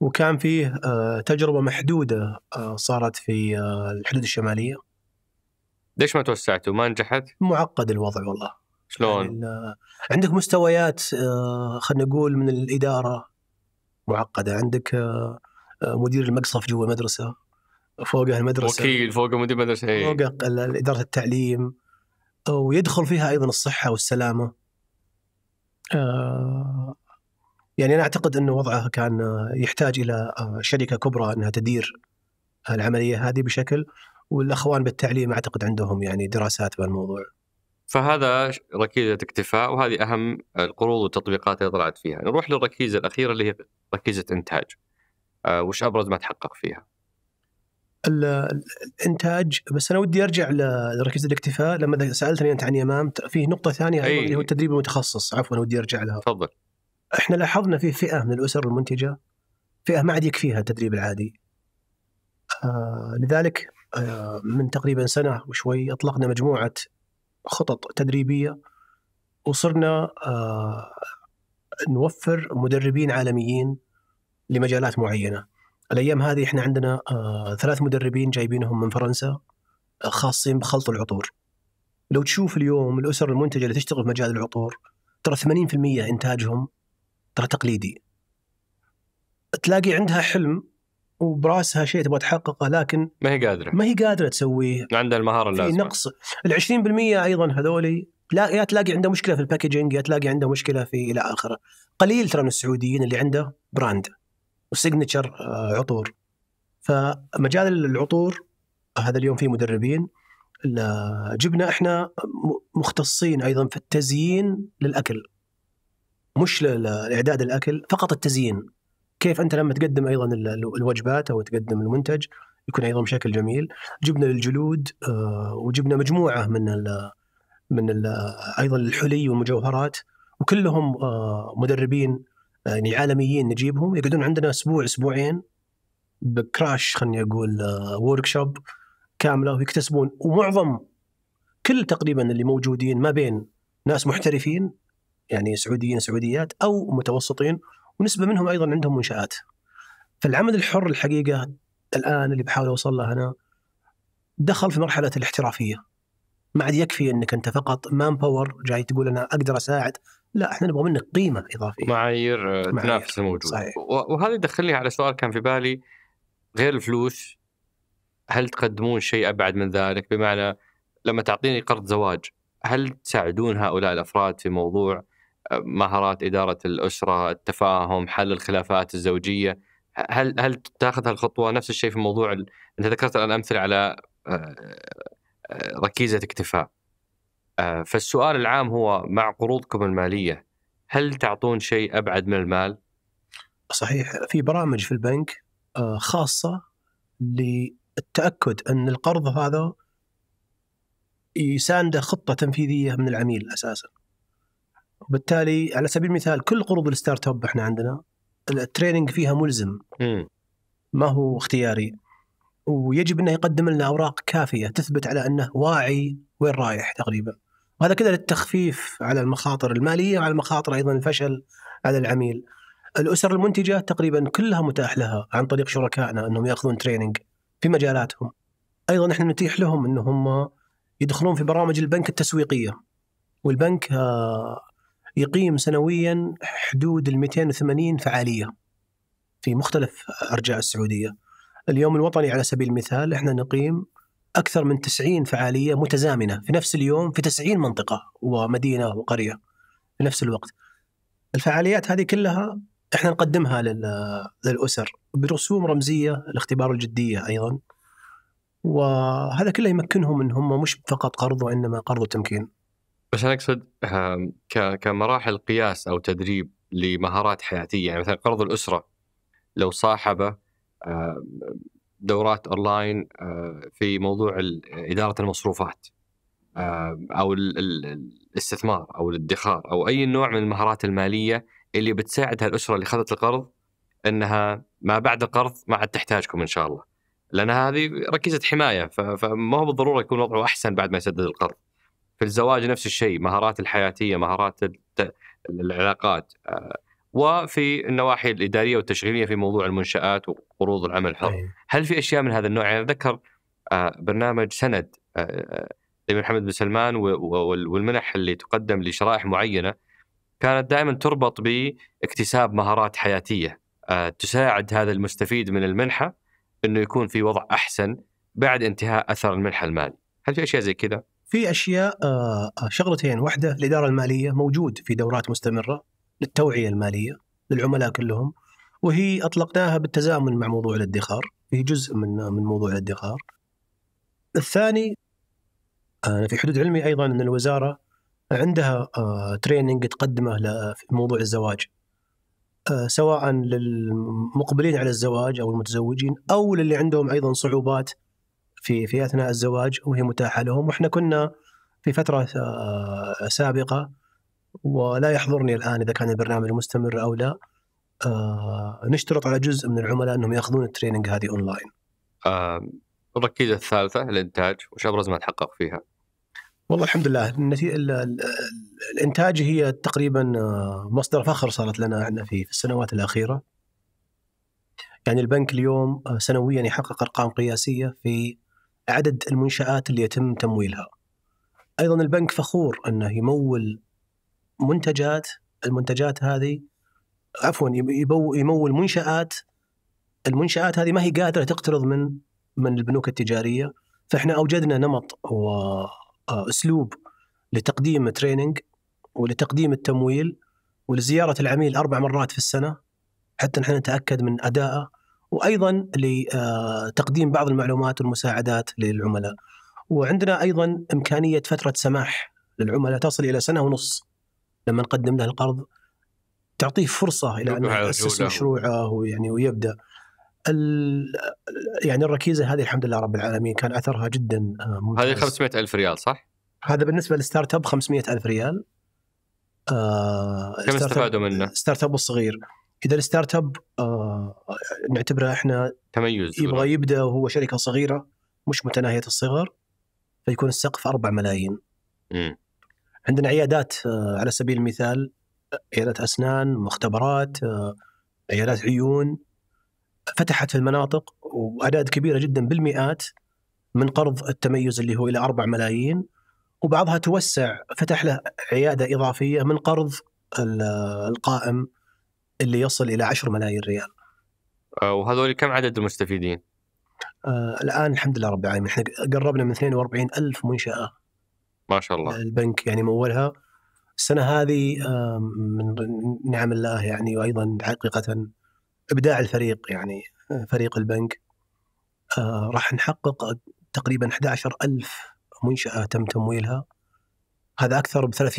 وكان فيه آه، تجربه محدوده صارت في الحدود الشماليه ليش ما توسعتوا؟ ما نجحت؟ معقد الوضع والله شلون؟ يعني عندك مستويات آه، خلينا نقول من الاداره معقده عندك آه، آه، مدير المقصف جوا المدرسه فوقها المدرسه وكيل فوق مدير المدرسه إيه. فوق اداره التعليم ويدخل فيها ايضا الصحه والسلامه يعني انا اعتقد انه وضعه كان يحتاج الى شركه كبرى انها تدير العمليه هذه بشكل والاخوان بالتعليم اعتقد عندهم يعني دراسات بهالموضوع. فهذا ركيزه اكتفاء وهذه اهم القروض والتطبيقات اللي طلعت فيها، نروح للركيزه الاخيره اللي هي ركيزه انتاج. آه، وش ابرز ما تحقق فيها؟ الانتاج بس انا ودي ارجع لركيزه الاكتفاء لما سالتني انت عن يمام فيه نقطه ثانيه أي. اللي هو التدريب المتخصص عفوا ودي ارجع لها. تفضل. احنا لاحظنا في فئه من الاسر المنتجه فئه ما عاد يكفيها التدريب العادي. آه لذلك آه، من تقريبا سنه وشوي اطلقنا مجموعه خطط تدريبيه وصرنا آه، نوفر مدربين عالميين لمجالات معينه. الايام هذه احنا عندنا آه، ثلاث مدربين جايبينهم من فرنسا خاصين بخلط العطور. لو تشوف اليوم الاسر المنتجه اللي تشتغل في مجال العطور ترى 80% انتاجهم ترى تقليدي. تلاقي عندها حلم وبراسها شيء تبغى تحققه لكن ما هي قادره ما هي قادره تسويه ما عندها المهاره اللازمه في نقص ال 20% ايضا هذولي لا يا تلاقي عنده مشكله في الباكجينج يا تلاقي عنده مشكله في الى اخره قليل ترى من السعوديين اللي عنده براند وسيجنتشر آه، عطور فمجال العطور هذا اليوم فيه مدربين آه، جبنا احنا مختصين ايضا في التزيين للاكل مش لاعداد الاكل فقط التزيين كيف انت لما تقدم ايضا الوجبات او تقدم المنتج يكون ايضا بشكل جميل جبنا الجلود آه، وجبنا مجموعه من الـ من الـ ايضا الحلي والمجوهرات وكلهم آه، مدربين يعني عالميين نجيبهم يقعدون عندنا اسبوع اسبوعين بكراش خلني اقول ورك آه، شوب كامله ويكتسبون ومعظم كل تقريبا اللي موجودين ما بين ناس محترفين يعني سعوديين سعوديات او متوسطين ونسبه منهم ايضا عندهم منشات. فالعمل الحر الحقيقه الان اللي بحاول اوصل له انا دخل في مرحله الاحترافيه. ما عاد يكفي انك انت فقط مان باور جاي تقول انا اقدر اساعد، لا احنا نبغى منك قيمه اضافيه. معايير آه، تنافس الموجود. وهذا يدخلني على سؤال كان في بالي غير الفلوس هل تقدمون شيء ابعد من ذلك؟ بمعنى لما تعطيني قرض زواج هل تساعدون هؤلاء الافراد في موضوع مهارات اداره الاسره، التفاهم، حل الخلافات الزوجيه، هل هل تاخذ هالخطوه نفس الشيء في موضوع ال... انت ذكرت الان امثله على آه، آه، ركيزه اكتفاء. آه، فالسؤال العام هو مع قروضكم الماليه هل تعطون شيء ابعد من المال؟ صحيح في برامج في البنك خاصه للتاكد ان القرض هذا يسانده خطه تنفيذيه من العميل اساسا. وبالتالي على سبيل المثال كل قروض الستارت اب احنا عندنا التريننج فيها ملزم ما هو اختياري ويجب انه يقدم لنا اوراق كافيه تثبت على انه واعي وين رايح تقريبا وهذا كذا للتخفيف على المخاطر الماليه وعلى المخاطر ايضا الفشل على العميل الاسر المنتجه تقريبا كلها متاح لها عن طريق شركائنا انهم ياخذون تريننج في مجالاتهم ايضا احنا نتيح لهم انهم يدخلون في برامج البنك التسويقيه والبنك آه، يقيم سنويا حدود ال 280 فعاليه في مختلف ارجاء السعوديه. اليوم الوطني على سبيل المثال احنا نقيم اكثر من 90 فعاليه متزامنه في نفس اليوم في 90 منطقه ومدينه وقريه في نفس الوقت. الفعاليات هذه كلها احنا نقدمها للاسر برسوم رمزيه لاختبار الجديه ايضا. وهذا كله يمكنهم ان هم مش فقط قرض وانما قرض وتمكين. بس انا اقصد كمراحل قياس او تدريب لمهارات حياتيه يعني مثلا قرض الاسره لو صاحبه دورات اونلاين في موضوع اداره المصروفات او الاستثمار او الادخار او اي نوع من المهارات الماليه اللي بتساعد هالاسره اللي اخذت القرض انها ما بعد القرض ما عاد تحتاجكم ان شاء الله لان هذه ركيزه حمايه فما هو بالضروره يكون وضعه احسن بعد ما يسدد القرض في الزواج نفس الشيء مهارات الحياتيه مهارات العلاقات آه، وفي النواحي الاداريه والتشغيليه في موضوع المنشات وقروض العمل الحر أيوة. هل في اشياء من هذا النوع يعني ذكر آه، برنامج سند آه، محمد بن سلمان والمنح اللي تقدم لشرائح معينه كانت دائما تربط باكتساب مهارات حياتيه تساعد هذا المستفيد من المنحه انه يكون في وضع احسن بعد انتهاء اثر المنحه المالي هل في اشياء زي كذا في اشياء آه، آه، شغلتين واحده الاداره الماليه موجود في دورات مستمره للتوعيه الماليه للعملاء كلهم وهي اطلقناها بالتزامن مع موضوع الادخار هي جزء من من موضوع الادخار الثاني انا آه، في حدود علمي ايضا ان الوزاره عندها تريننج تقدمه في موضوع الزواج سواء للمقبلين على الزواج او المتزوجين او للي عندهم ايضا صعوبات في في اثناء الزواج وهي متاحه لهم واحنا كنا في فتره آه، سابقه ولا يحضرني الان اذا كان البرنامج مستمر او لا آه، نشترط على جزء من العملاء انهم ياخذون التريننج هذه اونلاين. الركيزه الثالثه الانتاج وش ابرز ما تحقق فيها؟ والله الحمد لله النتيجة الانتاج هي تقريبا آه، مصدر فخر صارت لنا احنا في السنوات الاخيره. يعني البنك اليوم سنويا يحقق ارقام قياسيه في عدد المنشآت اللي يتم تمويلها أيضا البنك فخور أنه يمول منتجات المنتجات هذه عفوا يمول منشآت المنشآت هذه ما هي قادرة تقترض من من البنوك التجارية فإحنا أوجدنا نمط وأسلوب آه، لتقديم تريننج ولتقديم التمويل ولزيارة العميل أربع مرات في السنة حتى نحن نتأكد من أدائه وايضا لتقديم آه، بعض المعلومات والمساعدات للعملاء. وعندنا ايضا امكانيه فتره سماح للعملاء تصل الى سنه ونص لما نقدم له القرض تعطيه فرصه الى انه ياسس مشروعه ويعني ويبدا. يعني الركيزه هذه الحمد لله رب العالمين كان اثرها جدا آه، ممتاز. هذه 500 الف ريال صح؟ هذا بالنسبه للستارت اب 500 الف ريال آه كم استفادوا منه؟ ستارت اب الصغير اذا الستارت اب آه نعتبره احنا تميز يبغى يبدا وهو شركه صغيره مش متناهيه الصغر فيكون السقف 4 ملايين م. عندنا عيادات آه على سبيل المثال عيادات اسنان مختبرات آه عيادات عيون فتحت في المناطق واعداد كبيره جدا بالمئات من قرض التميز اللي هو الى 4 ملايين وبعضها توسع فتح له عياده اضافيه من قرض القائم اللي يصل الى 10 ملايين ريال آه، وهذول كم عدد المستفيدين؟ آه الان الحمد لله رب العالمين احنا قربنا من 42 الف منشاه ما شاء الله البنك يعني مولها السنه هذه آه من نعم الله يعني وايضا حقيقه ابداع الفريق يعني فريق البنك آه راح نحقق تقريبا 11 ألف منشأة تم تمويلها هذا أكثر ب 30%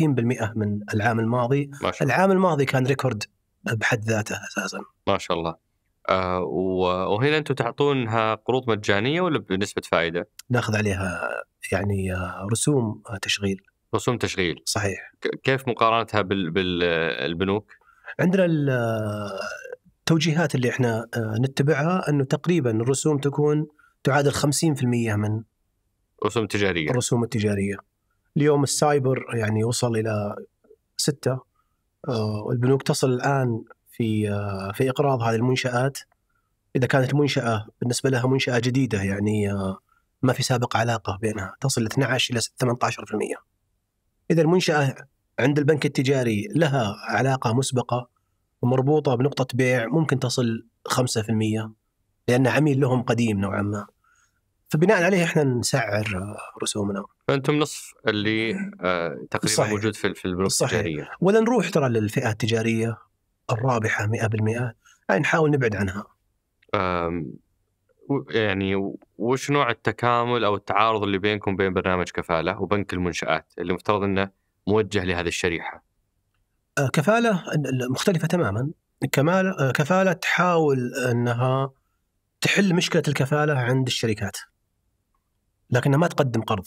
من العام الماضي ما شاء. العام الماضي كان ريكورد بحد ذاته اساسا ما شاء الله آه وهنا انتم تعطونها قروض مجانيه ولا بنسبه فائده؟ ناخذ عليها يعني آه، رسوم تشغيل رسوم تشغيل صحيح كيف مقارنتها بالبنوك؟ عندنا التوجيهات اللي احنا آه، نتبعها انه تقريبا الرسوم تكون تعادل 50% من الرسوم التجاريه الرسوم التجاريه اليوم السايبر يعني وصل الى سته آه، البنوك تصل الان في آه، في اقراض هذه المنشات اذا كانت المنشاه بالنسبه لها منشاه جديده يعني آه، ما في سابق علاقه بينها تصل 12 الى 18% اذا المنشاه عند البنك التجاري لها علاقه مسبقه ومربوطه بنقطه بيع ممكن تصل 5% لان عميل لهم قديم نوعا ما فبناء عليه احنا نسعر رسومنا فانتم نصف اللي آه تقريبا صحيح. موجود في في البنوك صحيح. التجاريه ولا نروح ترى للفئه التجاريه الرابحه 100% يعني نحاول نبعد عنها يعني وش نوع التكامل او التعارض اللي بينكم بين برنامج كفاله وبنك المنشات اللي مفترض انه موجه لهذه الشريحه؟ آه، كفاله مختلفه تماما كمالة آه، كفاله تحاول انها تحل مشكله الكفاله عند الشركات لكنها ما تقدم قرض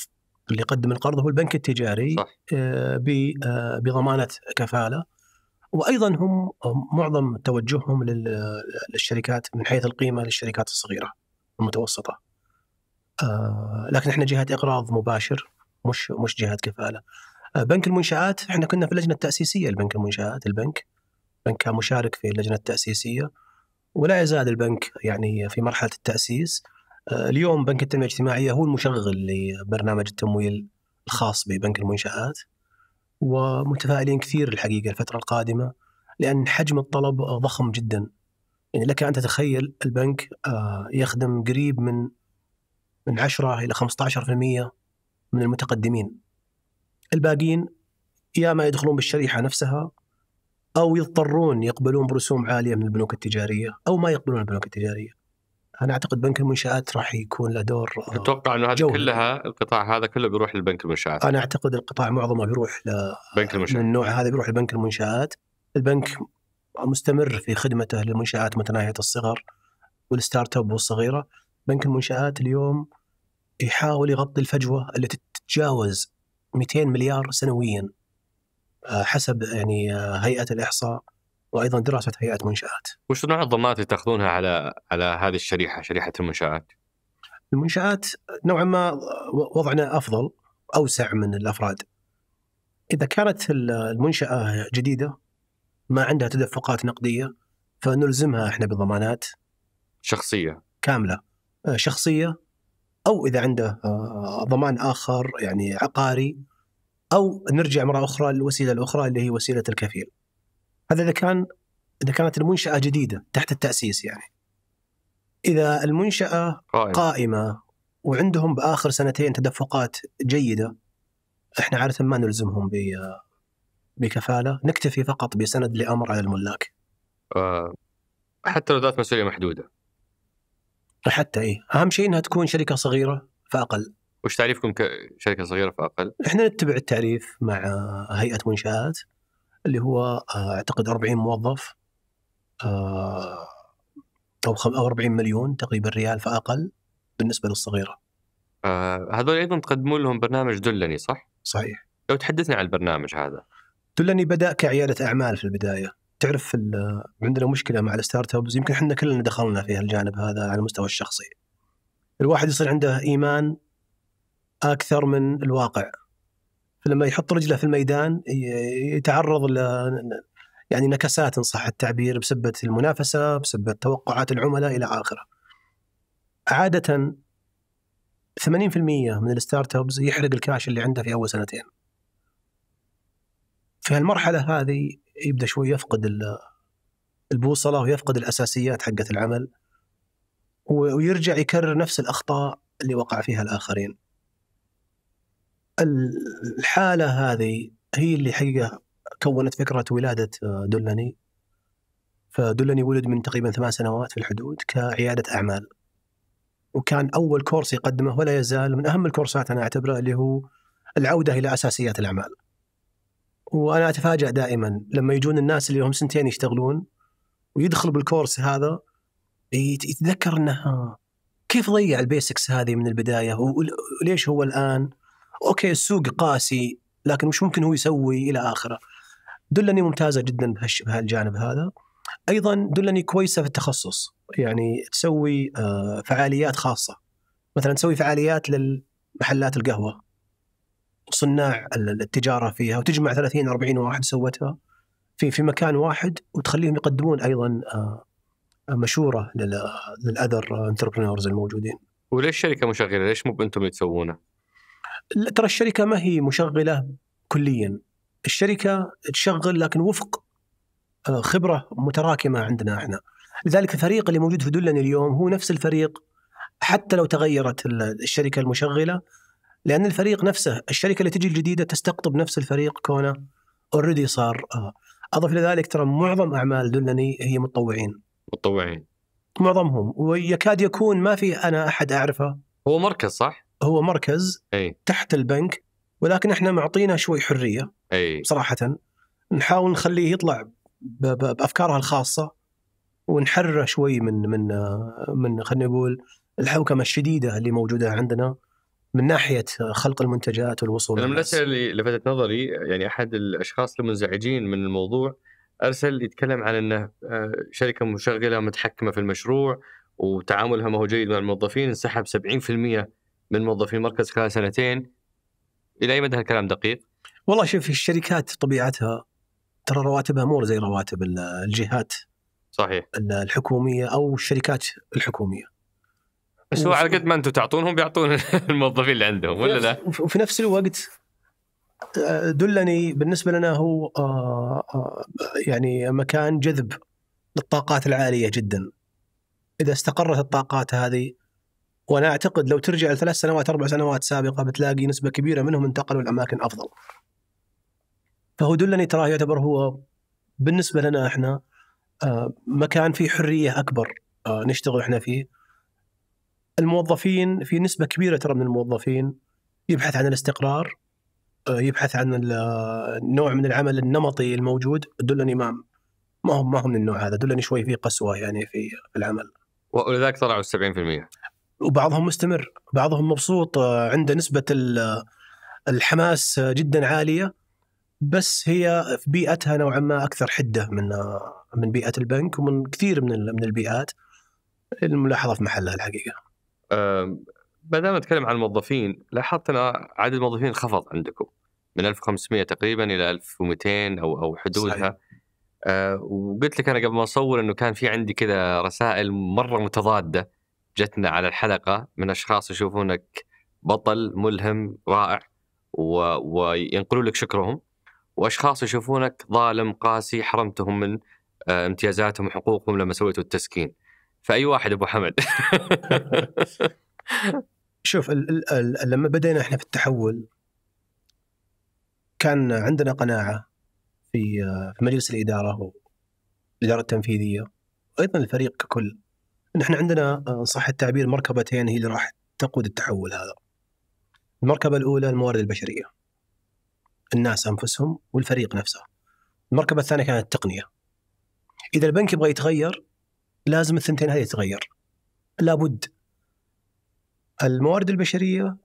اللي يقدم القرض هو البنك التجاري صح. آه، آه، بضمانه كفاله وايضا هم معظم توجههم للشركات من حيث القيمه للشركات الصغيره المتوسطه. آه، لكن احنا جهه اقراض مباشر مش مش جهه كفاله. بنك المنشآت احنا كنا في اللجنه التاسيسيه لبنك المنشآت البنك البنك كان مشارك في اللجنه التاسيسيه ولا يزال البنك يعني في مرحله التاسيس آه، اليوم بنك التنميه الاجتماعيه هو المشغل لبرنامج التمويل الخاص ببنك المنشآت ومتفائلين كثير الحقيقه الفتره القادمه لان حجم الطلب ضخم جدا يعني لك ان تتخيل البنك آه، يخدم قريب من من 10 الى 15% من المتقدمين الباقيين يا ما يدخلون بالشريحه نفسها او يضطرون يقبلون برسوم عاليه من البنوك التجاريه او ما يقبلون البنوك التجاريه انا اعتقد بنك المنشات راح يكون له دور آه، اتوقع انه هذه كلها القطاع هذا كله بيروح لبنك المنشات انا اعتقد القطاع معظمه بيروح ل بنك المنشات من النوع هذا بيروح لبنك المنشات البنك مستمر في خدمته للمنشات متناهيه الصغر والستارت اب والصغيره بنك المنشات اليوم يحاول يغطي الفجوه التي تتجاوز 200 مليار سنويا آه، حسب يعني آه، هيئه الاحصاء وايضا دراسه هيئه منشات. وش نوع الضمانات اللي تاخذونها على على هذه الشريحه شريحه المنشات؟ المنشات نوعا ما وضعنا افضل اوسع من الافراد. اذا كانت المنشاه جديده ما عندها تدفقات نقديه فنلزمها احنا بضمانات شخصيه كامله شخصيه او اذا عنده آه، ضمان اخر يعني عقاري او نرجع مره اخرى للوسيله الاخرى اللي هي وسيله الكفيل. هذا اذا كان اذا كانت المنشاه جديده تحت التاسيس يعني اذا المنشاه قائمه, قائمة وعندهم باخر سنتين تدفقات جيده احنا عاده ما نلزمهم ب بكفاله نكتفي فقط بسند لامر على الملاك آه، حتى لو ذات مسؤوليه محدوده حتى ايه اهم شيء انها تكون شركه صغيره فاقل وش تعريفكم كشركه صغيره فاقل؟ احنا نتبع التعريف مع هيئه منشات اللي هو آه، اعتقد 40 موظف آه، او 40 مليون تقريبا ريال فاقل بالنسبه للصغيره. آه، هذول ايضا تقدمون لهم برنامج دلني صح؟ صحيح. لو تحدثنا عن البرنامج هذا. دلني بدا كعياده اعمال في البدايه، تعرف عندنا مشكله مع الستارت ابس يمكن احنا كلنا دخلنا في الجانب هذا على المستوى الشخصي. الواحد يصير عنده ايمان اكثر من الواقع فلما يحط رجله في الميدان يتعرض ل يعني نكسات ان صح التعبير بسبه المنافسه، بسبه توقعات العملاء الى اخره. عاده 80% من الستارت ابس يحرق الكاش اللي عنده في اول سنتين. في هالمرحله هذه يبدا شوي يفقد البوصله ويفقد الاساسيات حقه العمل ويرجع يكرر نفس الاخطاء اللي وقع فيها الاخرين. الحاله هذه هي اللي حقيقه كونت فكره ولاده آه، دلني فدلني ولد من تقريبا ثمان سنوات في الحدود كعياده اعمال وكان اول كورس يقدمه ولا يزال من اهم الكورسات انا اعتبره اللي هو العوده الى اساسيات الاعمال وانا اتفاجا دائما لما يجون الناس اللي هم سنتين يشتغلون ويدخل بالكورس هذا يتذكر انه كيف ضيع البيسكس هذه من البدايه وليش هو الان اوكي السوق قاسي لكن وش ممكن هو يسوي الى اخره دلني ممتازه جدا بهالجانب هذا ايضا دلني كويسه في التخصص يعني تسوي آه، فعاليات خاصه مثلا تسوي فعاليات للمحلات القهوه صناع التجاره فيها وتجمع 30 40 واحد سوتها في في مكان واحد وتخليهم يقدمون ايضا آه، مشوره للاذر انتربرينورز الموجودين وليش شركه مشغله؟ ليش مو انتم اللي تسوونه؟ ترى الشركه ما هي مشغله كليا الشركه تشغل لكن وفق آه، خبره متراكمه عندنا احنا لذلك الفريق اللي موجود في دلني اليوم هو نفس الفريق حتى لو تغيرت الشركه المشغله لان الفريق نفسه الشركه اللي تجي الجديده تستقطب نفس الفريق كونه اوريدي صار آه. اضف الى ذلك ترى معظم اعمال دلني هي متطوعين متطوعين معظمهم ويكاد يكون ما في انا احد اعرفه هو مركز صح؟ هو مركز أي. تحت البنك ولكن احنا معطينا شوي حريه أي. صراحه نحاول نخليه يطلع بافكارها الخاصه ونحرره شوي من من من خلينا نقول الحوكمه الشديده اللي موجوده عندنا من ناحيه خلق المنتجات والوصول من الاسئله اللي لفتت نظري يعني احد الاشخاص المنزعجين من الموضوع ارسل يتكلم عن انه آه، شركه مشغله متحكمه في المشروع وتعاملها ما هو جيد مع الموظفين انسحب 70% من موظفين مركز خلال سنتين الى اي مدى هالكلام دقيق؟ والله شوف الشركات طبيعتها ترى رواتبها مو زي رواتب الجهات صحيح الحكوميه او الشركات الحكوميه بس هو على قد ما انتم تعطونهم بيعطون الموظفين اللي عندهم ولا لا؟ وفي نفس الوقت آه، دلني بالنسبه لنا هو آه، آه، يعني مكان جذب للطاقات العاليه جدا. اذا استقرت الطاقات هذه وانا اعتقد لو ترجع لثلاث سنوات اربع سنوات سابقه بتلاقي نسبه كبيره منهم انتقلوا لاماكن افضل. فهو دلني تراه يعتبر هو بالنسبه لنا احنا آه، مكان فيه حريه اكبر آه، نشتغل احنا فيه. الموظفين في نسبه كبيره ترى من الموظفين يبحث عن الاستقرار آه، يبحث عن النوع من العمل النمطي الموجود دلني ما ما هم ما هم من النوع هذا دلني شوي في قسوه يعني في العمل ولذلك طلعوا 70% وبعضهم مستمر بعضهم مبسوط آه، عنده نسبة آه، الحماس آه، جدا عالية بس هي في بيئتها نوعا ما أكثر حدة من من بيئة البنك ومن كثير من من البيئات الملاحظة في محلها الحقيقة ما دام نتكلم عن الموظفين لاحظت ان عدد الموظفين انخفض عندكم من 1500 تقريبا إلى 1200 أو أو حدودها صحيح. أه وقلت لك انا قبل ما اصور انه كان في عندي كذا رسائل مره متضاده جتنا على الحلقه من اشخاص يشوفونك بطل ملهم رائع و... وينقلوا لك شكرهم واشخاص يشوفونك ظالم قاسي حرمتهم من آه، امتيازاتهم وحقوقهم لما سويتوا التسكين فاي واحد ابو حمد شوف ال ال لما بدينا احنا في التحول كان عندنا قناعه في آه، في مجلس الاداره والاداره التنفيذيه وايضا الفريق ككل نحن عندنا آه، صح التعبير مركبتين هي اللي راح تقود التحول هذا المركبة الأولى الموارد البشرية الناس أنفسهم والفريق نفسه المركبة الثانية كانت التقنية إذا البنك يبغى يتغير لازم الثنتين هذه يتغير لابد الموارد البشرية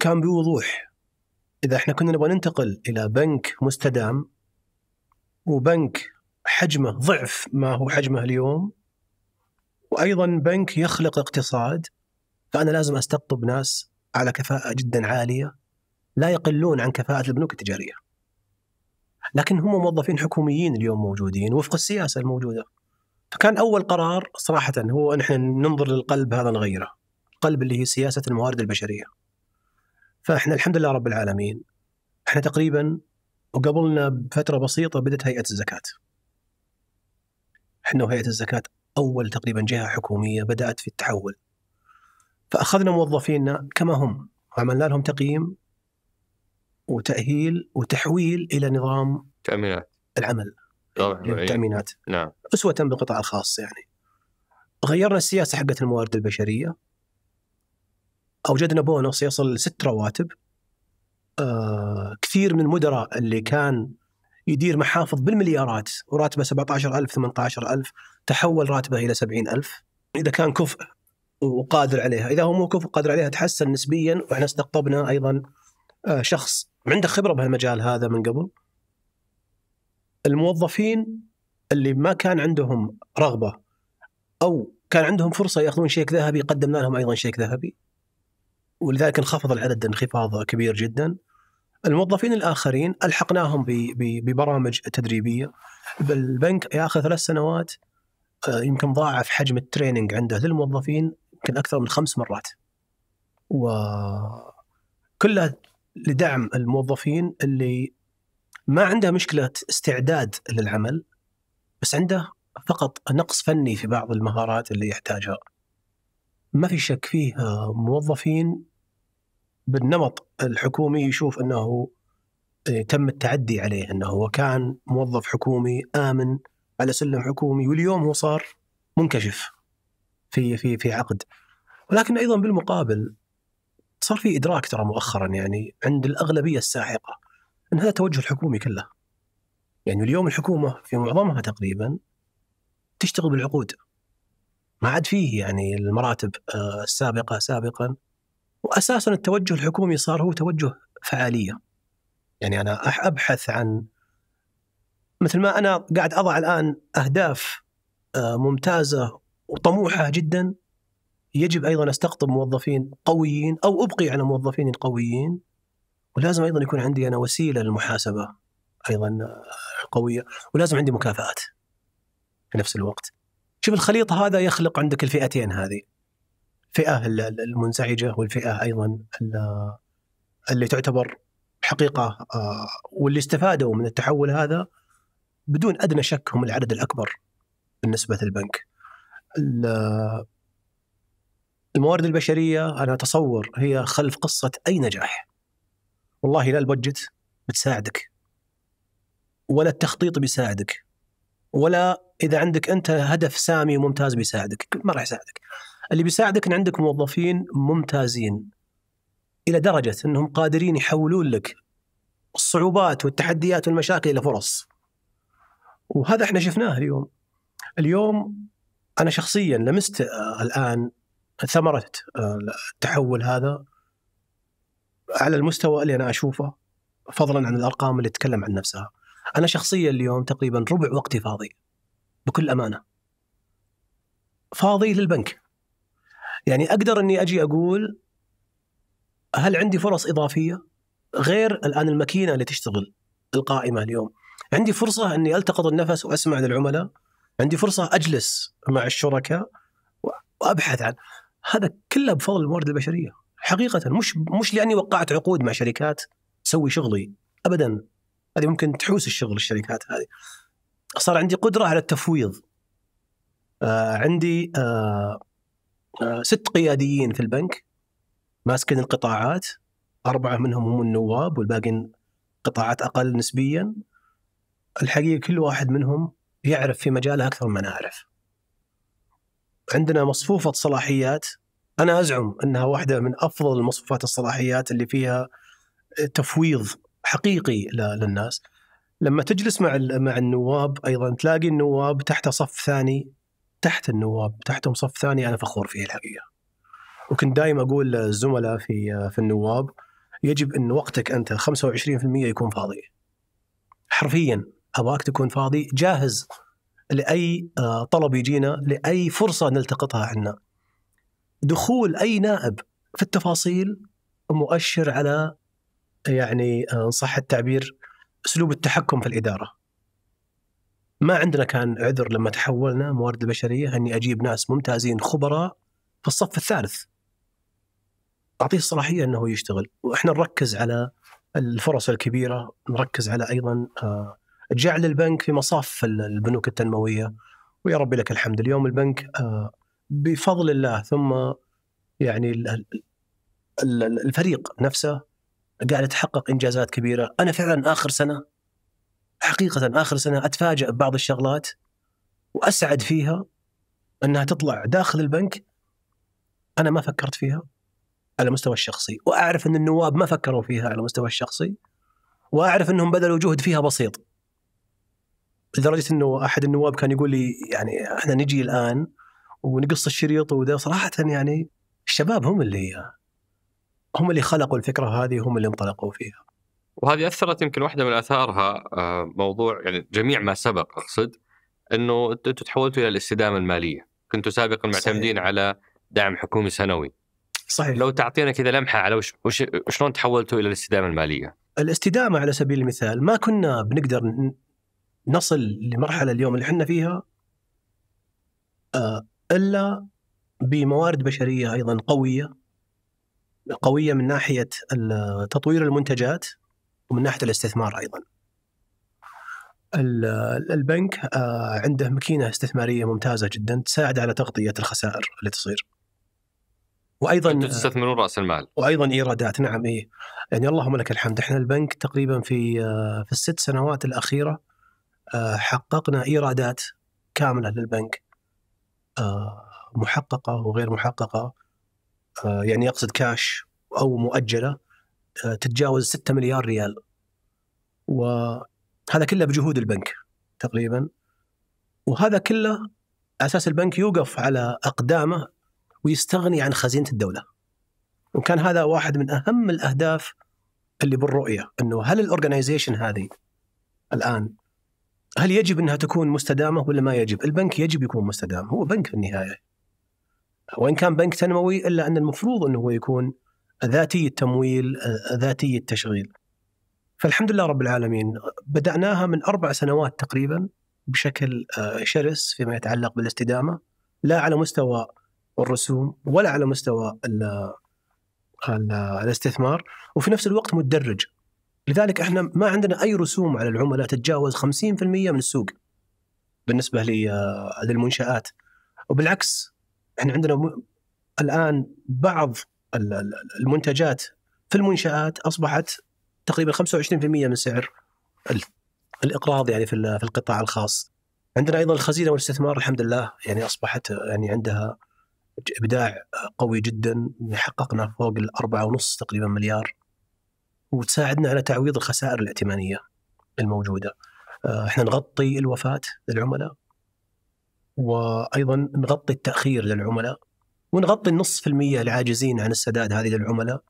كان بوضوح إذا احنا كنا نبغى ننتقل إلى بنك مستدام وبنك حجمه ضعف ما هو حجمه اليوم وايضا بنك يخلق اقتصاد فانا لازم استقطب ناس على كفاءه جدا عاليه لا يقلون عن كفاءه البنوك التجاريه. لكن هم موظفين حكوميين اليوم موجودين وفق السياسه الموجوده. فكان اول قرار صراحه هو نحن ننظر للقلب هذا نغيره. القلب اللي هي سياسه الموارد البشريه. فاحنا الحمد لله رب العالمين احنا تقريبا وقبلنا بفتره بسيطه بدات هيئه الزكاه. احنا وهيئه الزكاه اول تقريبا جهه حكوميه بدات في التحول. فاخذنا موظفينا كما هم وعملنا لهم تقييم وتاهيل وتحويل الى نظام تامينات العمل التامينات يعني نعم اسوه بالقطاع الخاص يعني. غيرنا السياسه حقت الموارد البشريه اوجدنا بونص يصل ست رواتب آه كثير من المدراء اللي كان يدير محافظ بالمليارات وراتبه 17000 18000 تحول راتبه الى 70000 اذا كان كفء وقادر عليها اذا هو مو كفء وقادر عليها تحسن نسبيا واحنا استقطبنا ايضا آه، شخص عنده خبره بهالمجال هذا من قبل الموظفين اللي ما كان عندهم رغبه او كان عندهم فرصه ياخذون شيك ذهبي قدمنا لهم ايضا شيك ذهبي ولذلك انخفض العدد انخفاض كبير جدا الموظفين الاخرين الحقناهم ببرامج تدريبيه البنك ياخذ ثلاث سنوات آه، يمكن ضاعف حجم التريننج عنده للموظفين يمكن اكثر من خمس مرات. وكلها لدعم الموظفين اللي ما عنده مشكله استعداد للعمل بس عنده فقط نقص فني في بعض المهارات اللي يحتاجها. ما في شك فيه آه، موظفين بالنمط الحكومي يشوف انه آه، تم التعدي عليه انه هو كان موظف حكومي امن على سلم حكومي واليوم هو صار منكشف في في في عقد ولكن ايضا بالمقابل صار في ادراك ترى مؤخرا يعني عند الاغلبيه الساحقه ان هذا توجه الحكومي كله يعني اليوم الحكومه في معظمها تقريبا تشتغل بالعقود ما عاد فيه يعني المراتب آه، السابقه سابقا واساسا التوجه الحكومي صار هو توجه فعاليه. يعني انا ابحث عن مثل ما انا قاعد اضع الان اهداف آه، ممتازه وطموحه جدا يجب ايضا استقطب موظفين قويين او ابقي على موظفين قويين ولازم ايضا يكون عندي انا وسيله للمحاسبه ايضا آه، قويه ولازم عندي مكافآت في نفس الوقت. شوف الخليط هذا يخلق عندك الفئتين هذه الفئه المنزعجه والفئه ايضا اللي تعتبر حقيقه آه، واللي استفادوا من التحول هذا بدون ادنى شك هم العدد الاكبر بالنسبه للبنك. الموارد البشريه انا اتصور هي خلف قصه اي نجاح. والله لا البجت بتساعدك ولا التخطيط بيساعدك ولا اذا عندك انت هدف سامي وممتاز بيساعدك ما راح يساعدك اللي بيساعدك ان عندك موظفين ممتازين الى درجه انهم قادرين يحولون لك الصعوبات والتحديات والمشاكل الى فرص. وهذا احنا شفناه اليوم. اليوم انا شخصيا لمست آه، الان ثمره آه، التحول هذا على المستوى اللي انا اشوفه فضلا عن الارقام اللي تتكلم عن نفسها. انا شخصيا اليوم تقريبا ربع وقتي فاضي بكل امانه. فاضي للبنك يعني اقدر اني اجي اقول هل عندي فرص اضافيه غير الان الماكينه اللي تشتغل القائمه اليوم عندي فرصه اني التقط النفس واسمع للعملاء عندي فرصه اجلس مع الشركاء وابحث عن هذا كله بفضل الموارد البشريه حقيقه مش مش لاني وقعت عقود مع شركات تسوي شغلي ابدا هذه ممكن تحوس الشغل الشركات هذه صار عندي قدره على التفويض آه عندي آه آه، ست قياديين في البنك ماسكين القطاعات أربعة منهم هم النواب والباقي قطاعات أقل نسبيا الحقيقة كل واحد منهم يعرف في مجاله أكثر من أعرف عندنا مصفوفة صلاحيات أنا أزعم أنها واحدة من أفضل المصفوفات الصلاحيات اللي فيها تفويض حقيقي للناس لما تجلس مع مع النواب ايضا تلاقي النواب تحت صف ثاني تحت النواب تحتهم صف ثاني انا فخور فيه الحقيقه وكنت دائما اقول للزملاء في في النواب يجب ان وقتك انت 25% يكون فاضي حرفيا ابغاك تكون فاضي جاهز لاي آه، طلب يجينا لاي فرصه نلتقطها عنا دخول اي نائب في التفاصيل مؤشر على يعني ان آه، صح التعبير اسلوب التحكم في الاداره ما عندنا كان عذر لما تحولنا موارد بشريه اني اجيب ناس ممتازين خبراء في الصف الثالث. اعطيه الصلاحيه انه يشتغل، واحنا نركز على الفرص الكبيره، نركز على ايضا آه، جعل البنك في مصاف البنوك التنمويه ويا ربي لك الحمد اليوم البنك آه، بفضل الله ثم يعني الفريق نفسه قاعد يتحقق انجازات كبيره، انا فعلا اخر سنه حقيقه اخر سنه اتفاجئ ببعض الشغلات واسعد فيها انها تطلع داخل البنك انا ما فكرت فيها على المستوى الشخصي واعرف ان النواب ما فكروا فيها على المستوى الشخصي واعرف انهم بذلوا جهد فيها بسيط لدرجه انه احد النواب كان يقول لي يعني احنا نجي الان ونقص الشريط وذا صراحه يعني الشباب هم اللي هم اللي خلقوا الفكره هذه هم اللي انطلقوا فيها وهذه اثرت يمكن واحده من اثارها آه، موضوع يعني جميع ما سبق اقصد انه انتم تحولتوا الى الاستدامه الماليه، كنتوا سابقا معتمدين على دعم حكومي سنوي. صحيح لو تعطينا كذا لمحه على وش وش شلون تحولتوا الى الاستدامه الماليه؟ الاستدامه على سبيل المثال ما كنا بنقدر نصل لمرحله اليوم اللي احنا فيها آه، الا بموارد بشريه ايضا قويه قويه من ناحيه تطوير المنتجات ومن ناحيه الاستثمار ايضا. البنك آه، عنده ماكينه استثماريه ممتازه جدا تساعد على تغطيه الخسائر اللي تصير. وايضا تستثمرون راس المال وايضا ايرادات نعم ايه يعني اللهم لك الحمد احنا البنك تقريبا في آه، في الست سنوات الاخيره آه، حققنا ايرادات كامله للبنك محققه وغير محققه يعني اقصد كاش او مؤجله تتجاوز 6 مليار ريال وهذا كله بجهود البنك تقريبا وهذا كله على اساس البنك يوقف على اقدامه ويستغني عن خزينه الدوله. وكان هذا واحد من اهم الاهداف اللي بالرؤيه انه هل الاورجنايزيشن هذه الان هل يجب انها تكون مستدامه ولا ما يجب؟ البنك يجب يكون مستدام، هو بنك في النهايه. وان كان بنك تنموي الا ان المفروض انه هو يكون ذاتي التمويل آه، ذاتي التشغيل فالحمد لله رب العالمين بدأناها من أربع سنوات تقريبا بشكل آه، شرس فيما يتعلق بالاستدامة لا على مستوى الرسوم ولا على مستوى الـ الـ الاستثمار وفي نفس الوقت مدرج لذلك احنا ما عندنا اي رسوم على العملاء تتجاوز 50% من السوق بالنسبه آه، للمنشات وبالعكس احنا عندنا الان بعض المنتجات في المنشآت أصبحت تقريبا 25% من سعر الإقراض يعني في القطاع الخاص عندنا أيضا الخزينة والاستثمار الحمد لله يعني أصبحت يعني عندها إبداع قوي جدا حققنا فوق الأربعة ونص تقريبا مليار وتساعدنا على تعويض الخسائر الائتمانية الموجودة آه، احنا نغطي الوفاة للعملاء وايضا نغطي التاخير للعملاء ونغطي النص في المية العاجزين عن السداد هذه للعملاء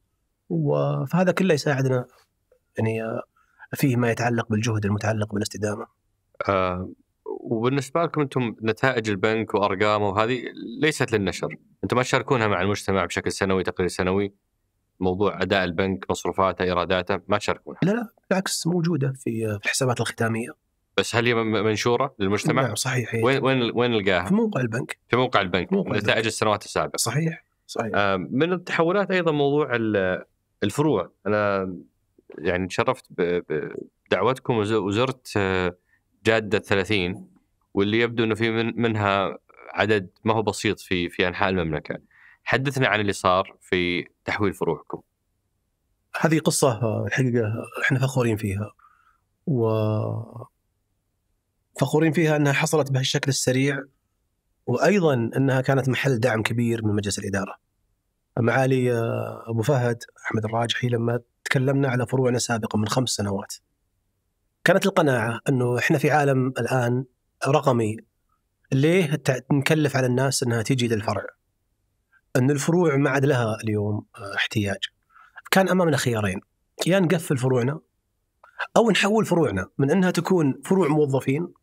فهذا كله يساعدنا يعني فيه ما يتعلق بالجهد المتعلق بالاستدامة آه وبالنسبة لكم أنتم نتائج البنك وأرقامه وهذه ليست للنشر أنتم ما تشاركونها مع المجتمع بشكل سنوي تقرير سنوي موضوع أداء البنك مصروفاته إيراداته ما تشاركونها لا لا بالعكس موجودة في الحسابات الختامية بس هل هي منشوره للمجتمع؟ نعم صحيح وين وين وين نلقاها؟ في موقع البنك في موقع البنك نتائج السنوات السابقه صحيح صحيح آه، من التحولات ايضا موضوع الفروع انا يعني تشرفت بدعوتكم وزرت آه، جاده 30 واللي يبدو انه في منها عدد ما هو بسيط في في انحاء المملكه. حدثنا عن اللي صار في تحويل فروعكم. هذه قصه الحقيقه آه، احنا فخورين فيها. و فخورين فيها انها حصلت بهالشكل السريع وايضا انها كانت محل دعم كبير من مجلس الاداره. معالي آه، ابو فهد احمد الراجحي لما تكلمنا على فروعنا سابقا من خمس سنوات كانت القناعه انه احنا في عالم الان رقمي ليه نكلف على الناس انها تجي للفرع؟ ان الفروع ما عاد لها اليوم آه، احتياج. كان امامنا خيارين يا يعني نقفل فروعنا او نحول فروعنا من انها تكون فروع موظفين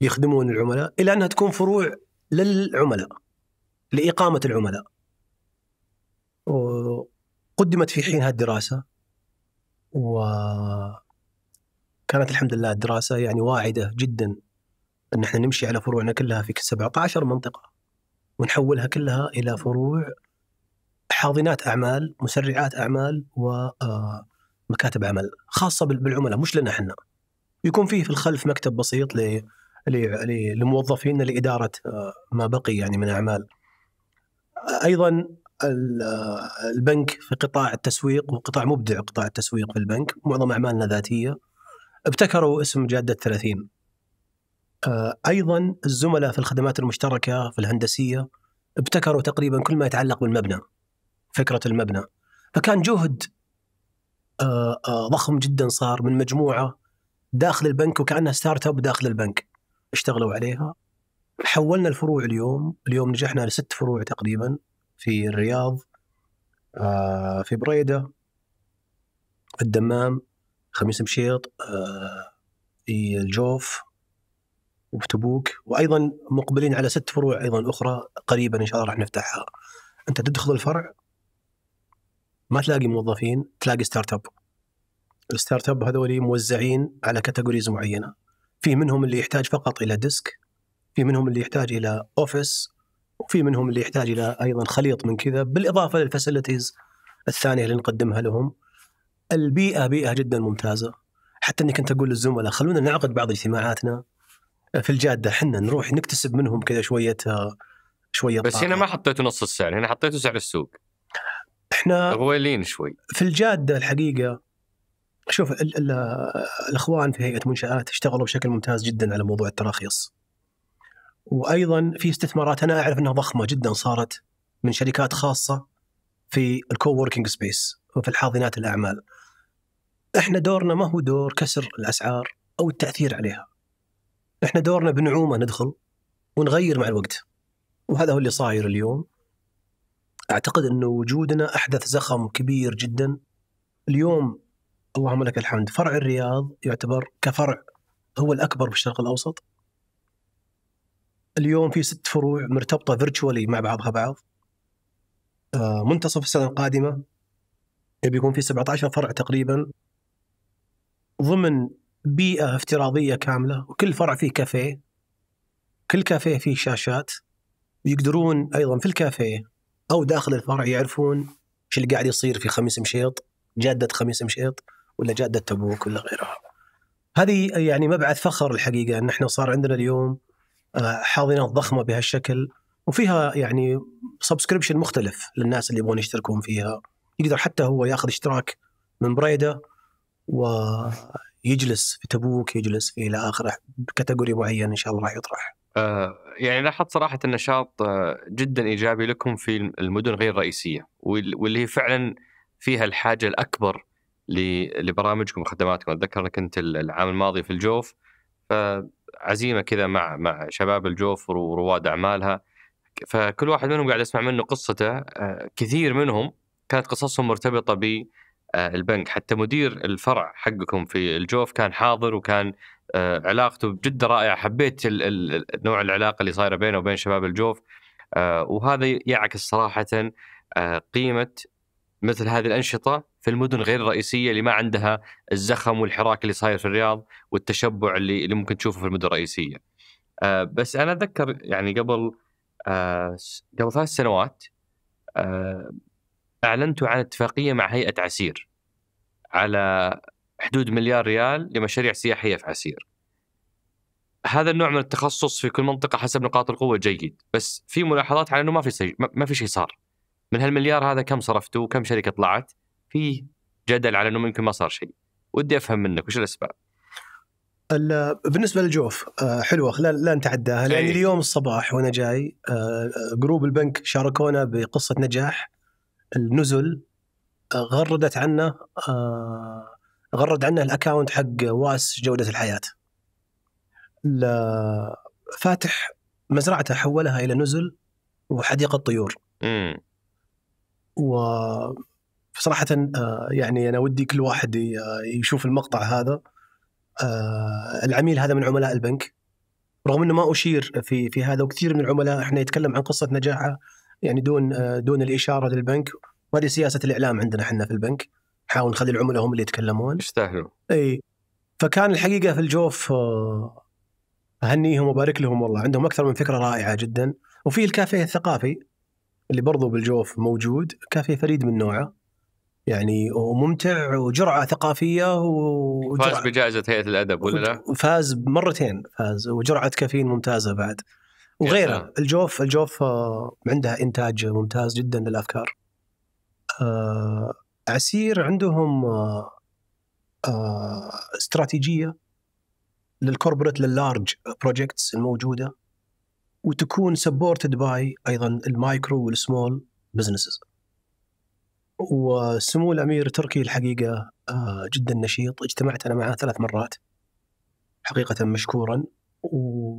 يخدمون العملاء الى انها تكون فروع للعملاء لاقامه العملاء. قدمت في حينها الدراسه و كانت الحمد لله الدراسه يعني واعده جدا ان احنا نمشي على فروعنا كلها في 17 منطقه ونحولها كلها الى فروع حاضنات اعمال، مسرعات اعمال ومكاتب آه، عمل خاصه بالعملاء مش لنا احنا. يكون فيه في الخلف مكتب بسيط للموظفين لاداره آه، ما بقي يعني من اعمال. ايضا آه، البنك في قطاع التسويق وقطاع مبدع قطاع التسويق في البنك معظم اعمالنا ذاتيه ابتكروا اسم جاده 30 آه، ايضا الزملاء في الخدمات المشتركه في الهندسيه ابتكروا تقريبا كل ما يتعلق بالمبنى فكره المبنى فكان جهد ضخم جدا صار من مجموعه داخل البنك وكانها ستارت اب داخل البنك اشتغلوا عليها حولنا الفروع اليوم اليوم نجحنا لست فروع تقريبا في الرياض آه، في بريده في الدمام خميس مشيط آه، في الجوف وفي تبوك وايضا مقبلين على ست فروع ايضا اخرى قريبا ان شاء الله راح نفتحها انت تدخل الفرع ما تلاقي موظفين تلاقي ستارت اب الستارت اب هذول موزعين على كاتيجوريز معينه في منهم اللي يحتاج فقط الى ديسك في منهم اللي يحتاج الى اوفيس وفي منهم اللي يحتاج الى ايضا خليط من كذا بالاضافه للفاسيلتيز الثانيه اللي نقدمها لهم البيئه بيئه جدا ممتازه حتى اني كنت اقول للزملاء خلونا نعقد بعض اجتماعاتنا في الجاده حنا نروح نكتسب منهم كذا شويه شويه بس طاقة. هنا ما حطيتوا نص السعر هنا حطيتوا سعر السوق احنا غويلين شوي في الجاده الحقيقه شوف ال ال الاخوان في هيئه منشات اشتغلوا بشكل ممتاز جدا على موضوع التراخيص. وايضا في استثمارات انا اعرف انها ضخمه جدا صارت من شركات خاصه في الكووركينج سبيس وفي الحاضنات الاعمال. احنا دورنا ما هو دور كسر الاسعار او التاثير عليها. احنا دورنا بنعومه ندخل ونغير مع الوقت. وهذا هو اللي صاير اليوم. اعتقد انه وجودنا احدث زخم كبير جدا. اليوم اللهم لك الحمد فرع الرياض يعتبر كفرع هو الأكبر بالشرق الأوسط اليوم في ست فروع مرتبطة فيرتشوالي مع بعضها بعض آه، منتصف السنة القادمة بيكون في 17 فرع تقريبا ضمن بيئة افتراضية كاملة وكل فرع فيه كافيه كل كافيه فيه شاشات ويقدرون أيضا في الكافيه أو داخل الفرع يعرفون ايش اللي قاعد يصير في خميس مشيط جادة خميس مشيط ولا جاده تبوك ولا غيرها. هذه يعني مبعث فخر الحقيقه ان احنا صار عندنا اليوم آه، حاضنه ضخمه بهالشكل وفيها يعني سبسكريبشن مختلف للناس اللي يبغون يشتركون فيها يقدر حتى هو ياخذ اشتراك من بريده ويجلس في تبوك يجلس في الى اخره بكاتيجوري معين ان شاء الله راح يطرح. آه يعني لاحظت صراحه النشاط آه، جدا ايجابي لكم في المدن غير الرئيسيه واللي هي فعلا فيها الحاجه الاكبر لبرامجكم وخدماتكم اتذكر انك كنت العام الماضي في الجوف فعزيمه كذا مع مع شباب الجوف ورواد اعمالها فكل واحد منهم قاعد اسمع منه قصته آه، كثير منهم كانت قصصهم مرتبطه ب آه، البنك حتى مدير الفرع حقكم في الجوف كان حاضر وكان آه، علاقته جدا رائعه حبيت نوع العلاقه اللي صايره بينه وبين شباب الجوف وهذا يعكس صراحه قيمه مثل هذه الانشطه في المدن غير الرئيسيه اللي ما عندها الزخم والحراك اللي صاير في الرياض والتشبع اللي اللي ممكن تشوفه في المدن الرئيسيه. آه بس انا اتذكر يعني قبل آه قبل ثلاث سنوات آه اعلنت عن اتفاقيه مع هيئه عسير على حدود مليار ريال لمشاريع سياحيه في عسير. هذا النوع من التخصص في كل منطقه حسب نقاط القوه جيد، بس في ملاحظات على انه ما في ما في شيء صار. من هالمليار هذا كم صرفتوا؟ كم شركه طلعت؟ في جدل على انه ممكن ما صار شيء ودي افهم منك وش الاسباب بالنسبه للجوف آه، حلوه لا, لا نتعداها لان إيه. اليوم الصباح وانا جاي آه، جروب البنك شاركونا بقصه نجاح النزل آه، غردت عنا غرد عنا الاكاونت حق واس جوده الحياه فاتح مزرعته حولها الى نزل وحديقه طيور و فصراحة آه، يعني أنا ودي كل واحد يشوف المقطع هذا آه، العميل هذا من عملاء البنك رغم انه ما اشير في في هذا وكثير من العملاء احنا يتكلم عن قصه نجاحه يعني دون آه، دون الاشاره للبنك وهذه سياسه الاعلام عندنا احنا في البنك نحاول نخلي العملاء هم اللي يتكلمون يستاهلوا اي فكان الحقيقه في الجوف اهنيهم وبارك لهم والله عندهم اكثر من فكره رائعه جدا وفي الكافيه الثقافي اللي برضو بالجوف موجود كافيه فريد من نوعه يعني وممتع وجرعه ثقافيه وجرعة فاز بجائزه هيئه الادب ولا لا؟ فاز مرتين فاز وجرعه كافيين ممتازه بعد وغيرها الجوف الجوف آه، عندها انتاج ممتاز جدا للافكار آه، عسير عندهم آه، استراتيجيه للكوربريت لللارج بروجكتس الموجوده وتكون سبورتد باي ايضا المايكرو والسمول بزنسز وسمو الامير تركي الحقيقه آه، جدا نشيط اجتمعت انا معه ثلاث مرات حقيقه مشكورا و...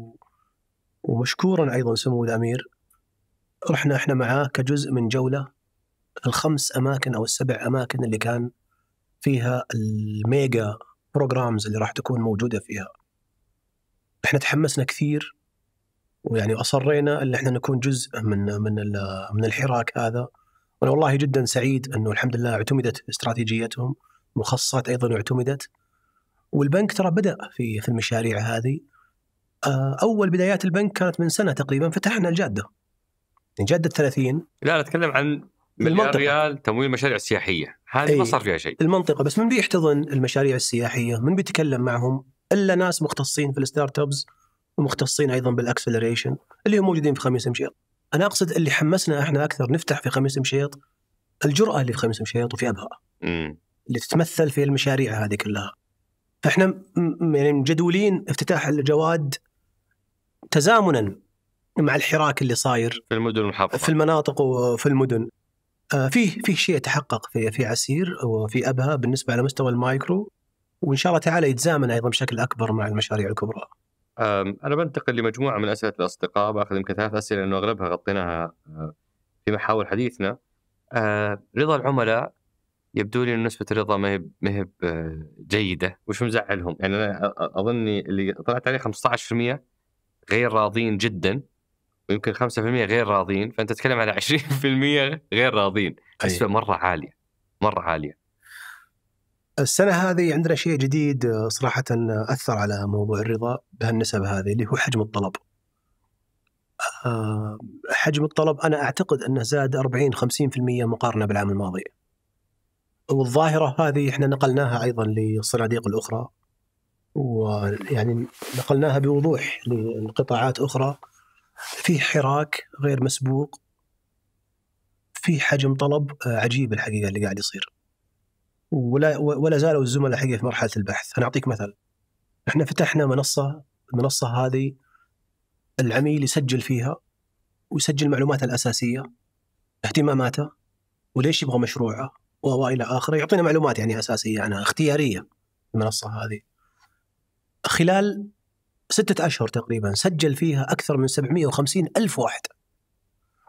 ومشكورا ايضا سمو الامير رحنا احنا معاه كجزء من جوله الخمس اماكن او السبع اماكن اللي كان فيها الميجا بروجرامز اللي راح تكون موجوده فيها احنا تحمسنا كثير ويعني اصرينا ان احنا نكون جزء من من من الحراك هذا وانا والله جدا سعيد انه الحمد لله اعتمدت استراتيجيتهم مخصصات ايضا اعتمدت والبنك ترى بدا في في المشاريع هذه آه، اول بدايات البنك كانت من سنه تقريبا فتحنا الجاده جاده 30 لا اتكلم عن مليار ريال تمويل مشاريع سياحيه هذه ما صار فيها شيء المنطقه بس من بيحتضن المشاريع السياحيه من بيتكلم معهم الا ناس مختصين في الستارت ابس ومختصين ايضا بالاكسلريشن اللي هم موجودين في خميس مشيط انا اقصد اللي حمسنا احنا اكثر نفتح في خميس مشيط الجراه اللي في خميس مشيط وفي ابها اللي تتمثل في المشاريع هذه كلها فاحنا يعني مجدولين افتتاح الجواد تزامنا مع الحراك اللي صاير في المدن المحافظه في المناطق وفي المدن آه، فيه فيه شيء يتحقق في في عسير وفي ابها بالنسبه على مستوى المايكرو وان شاء الله تعالى يتزامن ايضا بشكل اكبر مع المشاريع الكبرى. انا بنتقل لمجموعه من اسئله الاصدقاء باخذ يمكن ثلاث اسئله لانه اغلبها غطيناها آه، في محاور حديثنا آه، رضا العملاء يبدو لي ان نسبه الرضا ما هي ما هي جيده وش مزعلهم يعني انا اظني اللي طلعت عليه 15% غير راضين جدا ويمكن 5% غير راضين فانت تتكلم على 20% غير راضين نسبه مره عاليه مره عاليه السنه هذه عندنا شيء جديد آه، صراحه آه، اثر على موضوع الرضا بهالنسب هذه اللي هو حجم الطلب. آه، حجم الطلب انا اعتقد انه زاد 40 50% مقارنه بالعام الماضي. والظاهره هذه احنا نقلناها ايضا للصناديق الاخرى ويعني نقلناها بوضوح لقطاعات اخرى في حراك غير مسبوق في حجم طلب عجيب الحقيقه اللي قاعد يصير. ولا ولا زالوا الزملاء حقي في مرحله البحث انا اعطيك مثل احنا فتحنا منصه المنصه هذه العميل يسجل فيها ويسجل معلوماته الاساسيه اهتماماته وليش يبغى مشروعه والى اخره يعطينا معلومات يعني اساسيه عنها يعني اختياريه المنصه هذه خلال ستة أشهر تقريبا سجل فيها أكثر من 750 ألف واحد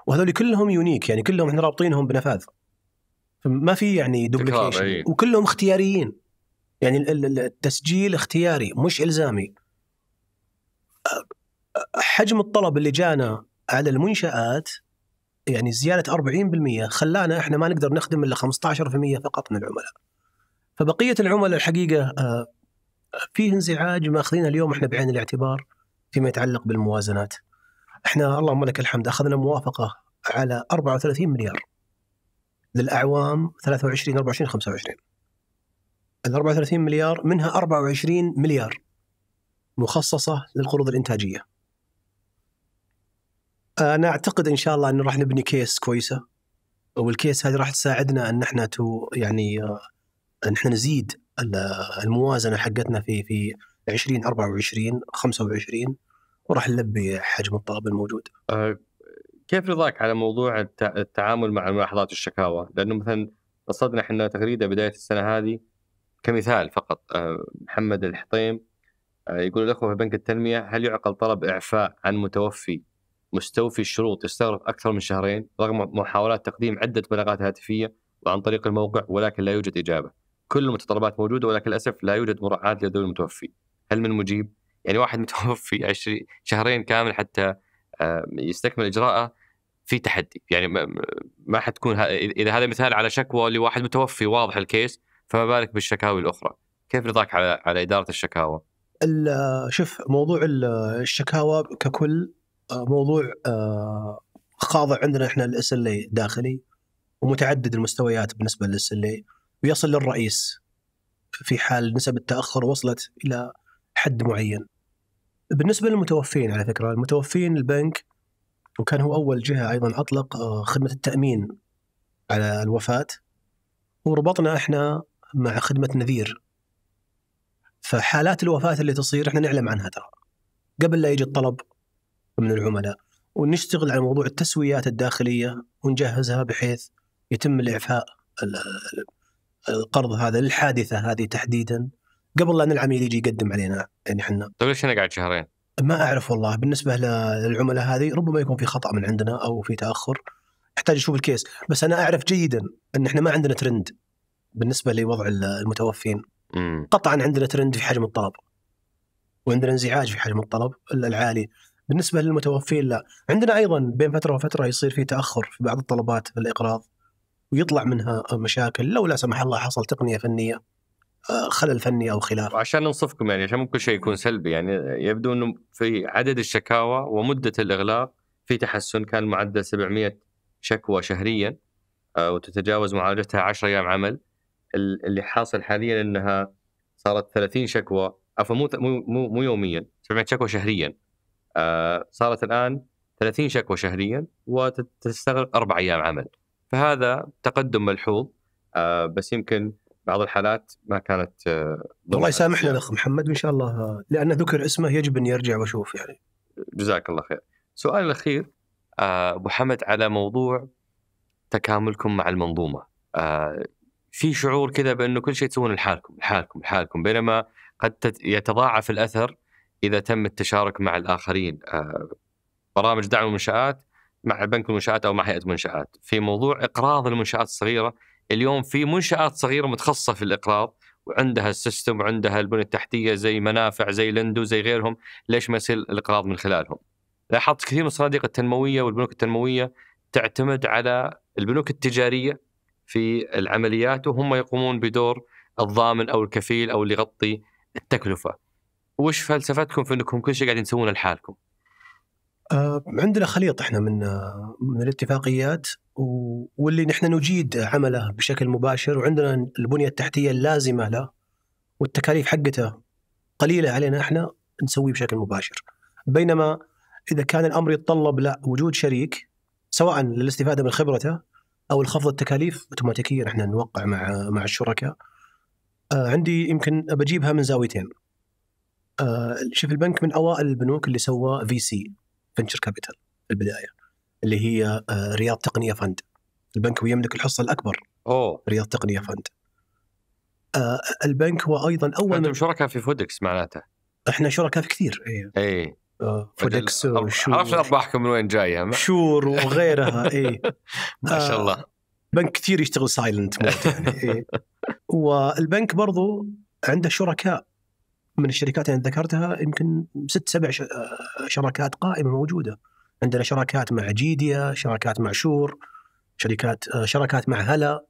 وهذول كلهم يونيك يعني كلهم احنا رابطينهم بنفاذ ما في يعني دوبليكيشن أيه. وكلهم اختياريين يعني التسجيل اختياري مش الزامي حجم الطلب اللي جانا على المنشآت يعني زياده 40% خلانا احنا ما نقدر نخدم الا 15% فقط من العملاء. فبقيه العملاء الحقيقه فيه انزعاج ماخذين اليوم احنا بعين الاعتبار فيما يتعلق بالموازنات. احنا اللهم لك الحمد اخذنا موافقه على 34 مليار للاعوام 23 24 25 ال 34 مليار منها 24 مليار مخصصه للقروض الانتاجيه انا اعتقد ان شاء الله انه راح نبني كيس كويسه والكيس هذه راح تساعدنا ان احنا تو يعني آه، ان احنا نزيد الموازنه حقتنا في في 20 24 25 وراح نلبي حجم الطلب الموجود. آه، كيف رضاك على موضوع التعامل مع الملاحظات الشكاوى؟ لانه مثلا قصدنا احنا تغريده بدايه السنه هذه كمثال فقط آه، محمد الحطيم آه، يقول الاخوه في بنك التنميه هل يعقل طلب اعفاء عن متوفي مستوفي الشروط يستغرق اكثر من شهرين رغم محاولات تقديم عده بلاغات هاتفيه وعن طريق الموقع ولكن لا يوجد اجابه. كل المتطلبات موجوده ولكن للاسف لا يوجد مراعاه لذوي المتوفي. هل من مجيب؟ يعني واحد متوفي 20 شهرين كامل حتى آه، يستكمل اجراءه في تحدي يعني ما, حتكون اذا هذا مثال على شكوى لواحد متوفي واضح الكيس فما بالك بالشكاوي الاخرى كيف نضاك على على اداره الشكاوى شوف موضوع الشكاوى ككل آه، موضوع آه، خاضع عندنا احنا الاس ال داخلي ومتعدد المستويات بالنسبه للاس ال ويصل للرئيس في حال نسب التاخر وصلت الى حد معين. بالنسبه للمتوفين على فكره المتوفين البنك وكان هو أول جهة أيضا أطلق آه، خدمة التأمين على الوفاة وربطنا إحنا مع خدمة نذير فحالات الوفاة اللي تصير إحنا نعلم عنها ترى قبل لا يجي الطلب من العملاء ونشتغل على موضوع التسويات الداخلية ونجهزها بحيث يتم الإعفاء القرض هذا للحادثة هذه تحديدا قبل لا العميل يجي يقدم علينا يعني احنا طيب ليش انا قاعد شهرين؟ ما اعرف والله بالنسبه للعملاء هذه ربما يكون في خطا من عندنا او في تاخر احتاج اشوف الكيس بس انا اعرف جيدا ان احنا ما عندنا ترند بالنسبه لوضع المتوفين مم. قطعا عندنا ترند في حجم الطلب وعندنا انزعاج في حجم الطلب العالي بالنسبه للمتوفين لا عندنا ايضا بين فتره وفتره يصير في تاخر في بعض الطلبات في الاقراض ويطلع منها مشاكل لو لا سمح الله حصل تقنيه فنيه خلل فني او خلاف عشان نوصفكم يعني عشان ممكن شيء يكون سلبي يعني يبدو انه في عدد الشكاوى ومده الاغلاق في تحسن كان معدل 700 شكوى شهريا آه، وتتجاوز معالجتها 10 ايام عمل اللي حاصل حاليا انها صارت 30 شكوى عفوا مو مو مو يوميا 700 شكوى شهريا آه، صارت الان 30 شكوى شهريا وتستغرق اربع ايام عمل فهذا تقدم ملحوظ آه، بس يمكن بعض الحالات ما كانت والله آه، يسامحنا الاخ محمد وان شاء الله آه، لانه ذكر اسمه يجب ان يرجع واشوف يعني جزاك الله خير. سؤال الاخير آه، ابو حمد على موضوع تكاملكم مع المنظومه. في شعور كذا بانه كل شيء تسوونه لحالكم لحالكم لحالكم بينما قد يتضاعف الاثر اذا تم التشارك مع الاخرين برامج دعم المنشات مع بنك المنشات او مع هيئه المنشات في موضوع اقراض المنشات الصغيره اليوم في منشات صغيره متخصصه في الاقراض وعندها السيستم وعندها البنيه التحتيه زي منافع زي لندو زي غيرهم ليش ما يصير الاقراض من خلالهم؟ لاحظت كثير من الصناديق التنمويه والبنوك التنمويه تعتمد على البنوك التجاريه في العمليات وهم يقومون بدور الضامن او الكفيل او اللي يغطي التكلفه. وش فلسفتكم في انكم كل شيء قاعدين تسوونه لحالكم؟ آه، عندنا خليط احنا من آه، من الاتفاقيات واللي نحن نجيد عمله بشكل مباشر وعندنا البنيه التحتيه اللازمه له والتكاليف حقته قليله علينا احنا نسويه بشكل مباشر. بينما اذا كان الامر يتطلب لا وجود شريك سواء للاستفاده من خبرته او الخفض التكاليف اوتوماتيكيا احنا نوقع مع مع الشركاء. آه، عندي يمكن بجيبها من زاويتين. شوف البنك من اوائل البنوك اللي سوى في سي فنشر كابيتال في البدايه اللي هي آه، رياض تقنيه فند البنك هو يملك الحصه الاكبر اوه رياض تقنيه فند آه، البنك هو ايضا اول انتم شركاء في فودكس معناته احنا شركاء في كثير اي اي آه، فودكس وشور عرفت ارباحكم من وين جايه شور وغيرها اي ما شاء الله بنك كثير يشتغل سايلنت يعني إيه. والبنك برضو عنده شركاء من الشركات اللي ذكرتها يمكن ست سبع آه، شراكات قائمه موجوده عندنا شراكات مع جيديا شراكات مع شور شركات آه، شراكات مع هلا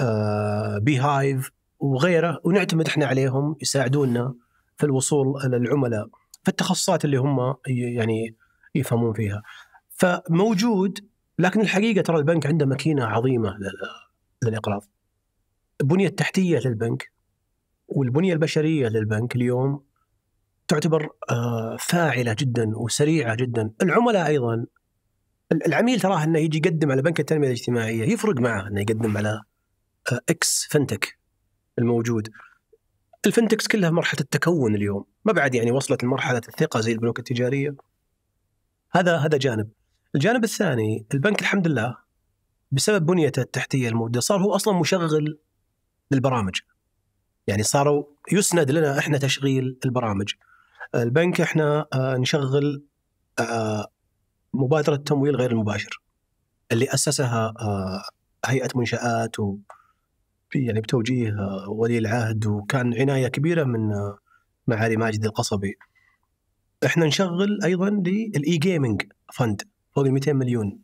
آه، بي هايف وغيره ونعتمد احنا عليهم يساعدونا في الوصول للعملاء في التخصصات اللي هم يعني يفهمون فيها فموجود لكن الحقيقه ترى البنك عنده ماكينه عظيمه للاقراض البنيه التحتيه للبنك والبنيه البشريه للبنك اليوم تعتبر آه، فاعله جدا وسريعه جدا، العملاء ايضا العميل تراه انه يجي يقدم على بنك التنميه الاجتماعيه يفرق معه انه يقدم على آه، اكس فنتك الموجود. الفنتكس كلها مرحله التكون اليوم، ما بعد يعني وصلت لمرحله الثقه زي البنوك التجاريه. هذا هذا جانب. الجانب الثاني البنك الحمد لله بسبب بنيته التحتيه الموجودة صار هو اصلا مشغل للبرامج يعني صاروا يسند لنا احنا تشغيل البرامج البنك احنا آه، نشغل آه، مبادره التمويل غير المباشر اللي اسسها آه، هيئه منشات و يعني بتوجيه ولي العهد وكان عنايه كبيره من معالي ماجد القصبي احنا نشغل ايضا للاي جيمنج فند فوق ال 200 مليون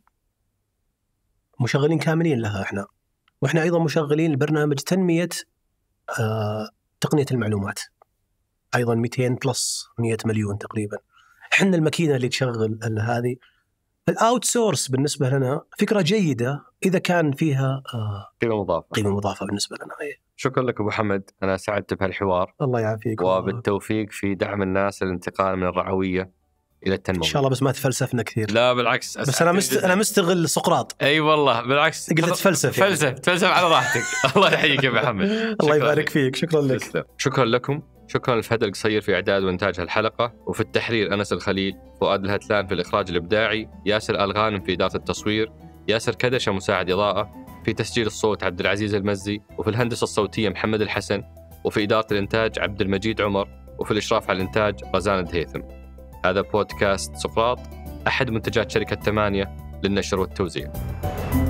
مشغلين كاملين لها احنا واحنا ايضا مشغلين لبرنامج تنميه آه، تقنيه المعلومات ايضا 200 بلس 100 مليون تقريبا احنا الماكينه اللي تشغل هذه الاوت سورس بالنسبه لنا فكره جيده اذا كان فيها آه، قيمه مضافه قيمه مضافه بالنسبه لنا إيه. شكرا لك ابو حمد انا سعدت بهالحوار الله يعافيك وبالتوفيق في دعم الناس للانتقال من الرعويه الى التنمو ان شاء الله بس ما تفلسفنا كثير لا بالعكس بس انا مست... انا مستغل سقراط اي أيوة والله بالعكس قلت تفلسف يعني. تفلسف على راحتك الله يحييك يا محمد الله يبارك فيك شكرا لك تسلم. شكرا لكم شكرا لفهد القصير في اعداد وانتاج هالحلقه وفي التحرير انس الخليل فؤاد الهتلان في الاخراج الابداعي ياسر الغانم في اداره التصوير ياسر كدشه مساعد اضاءه في تسجيل الصوت عبد العزيز المزي وفي الهندسه الصوتيه محمد الحسن وفي اداره الانتاج عبد المجيد عمر وفي الاشراف على الانتاج رزان الدهيثم هذا بودكاست سقراط أحد منتجات شركة ثمانية للنشر والتوزيع.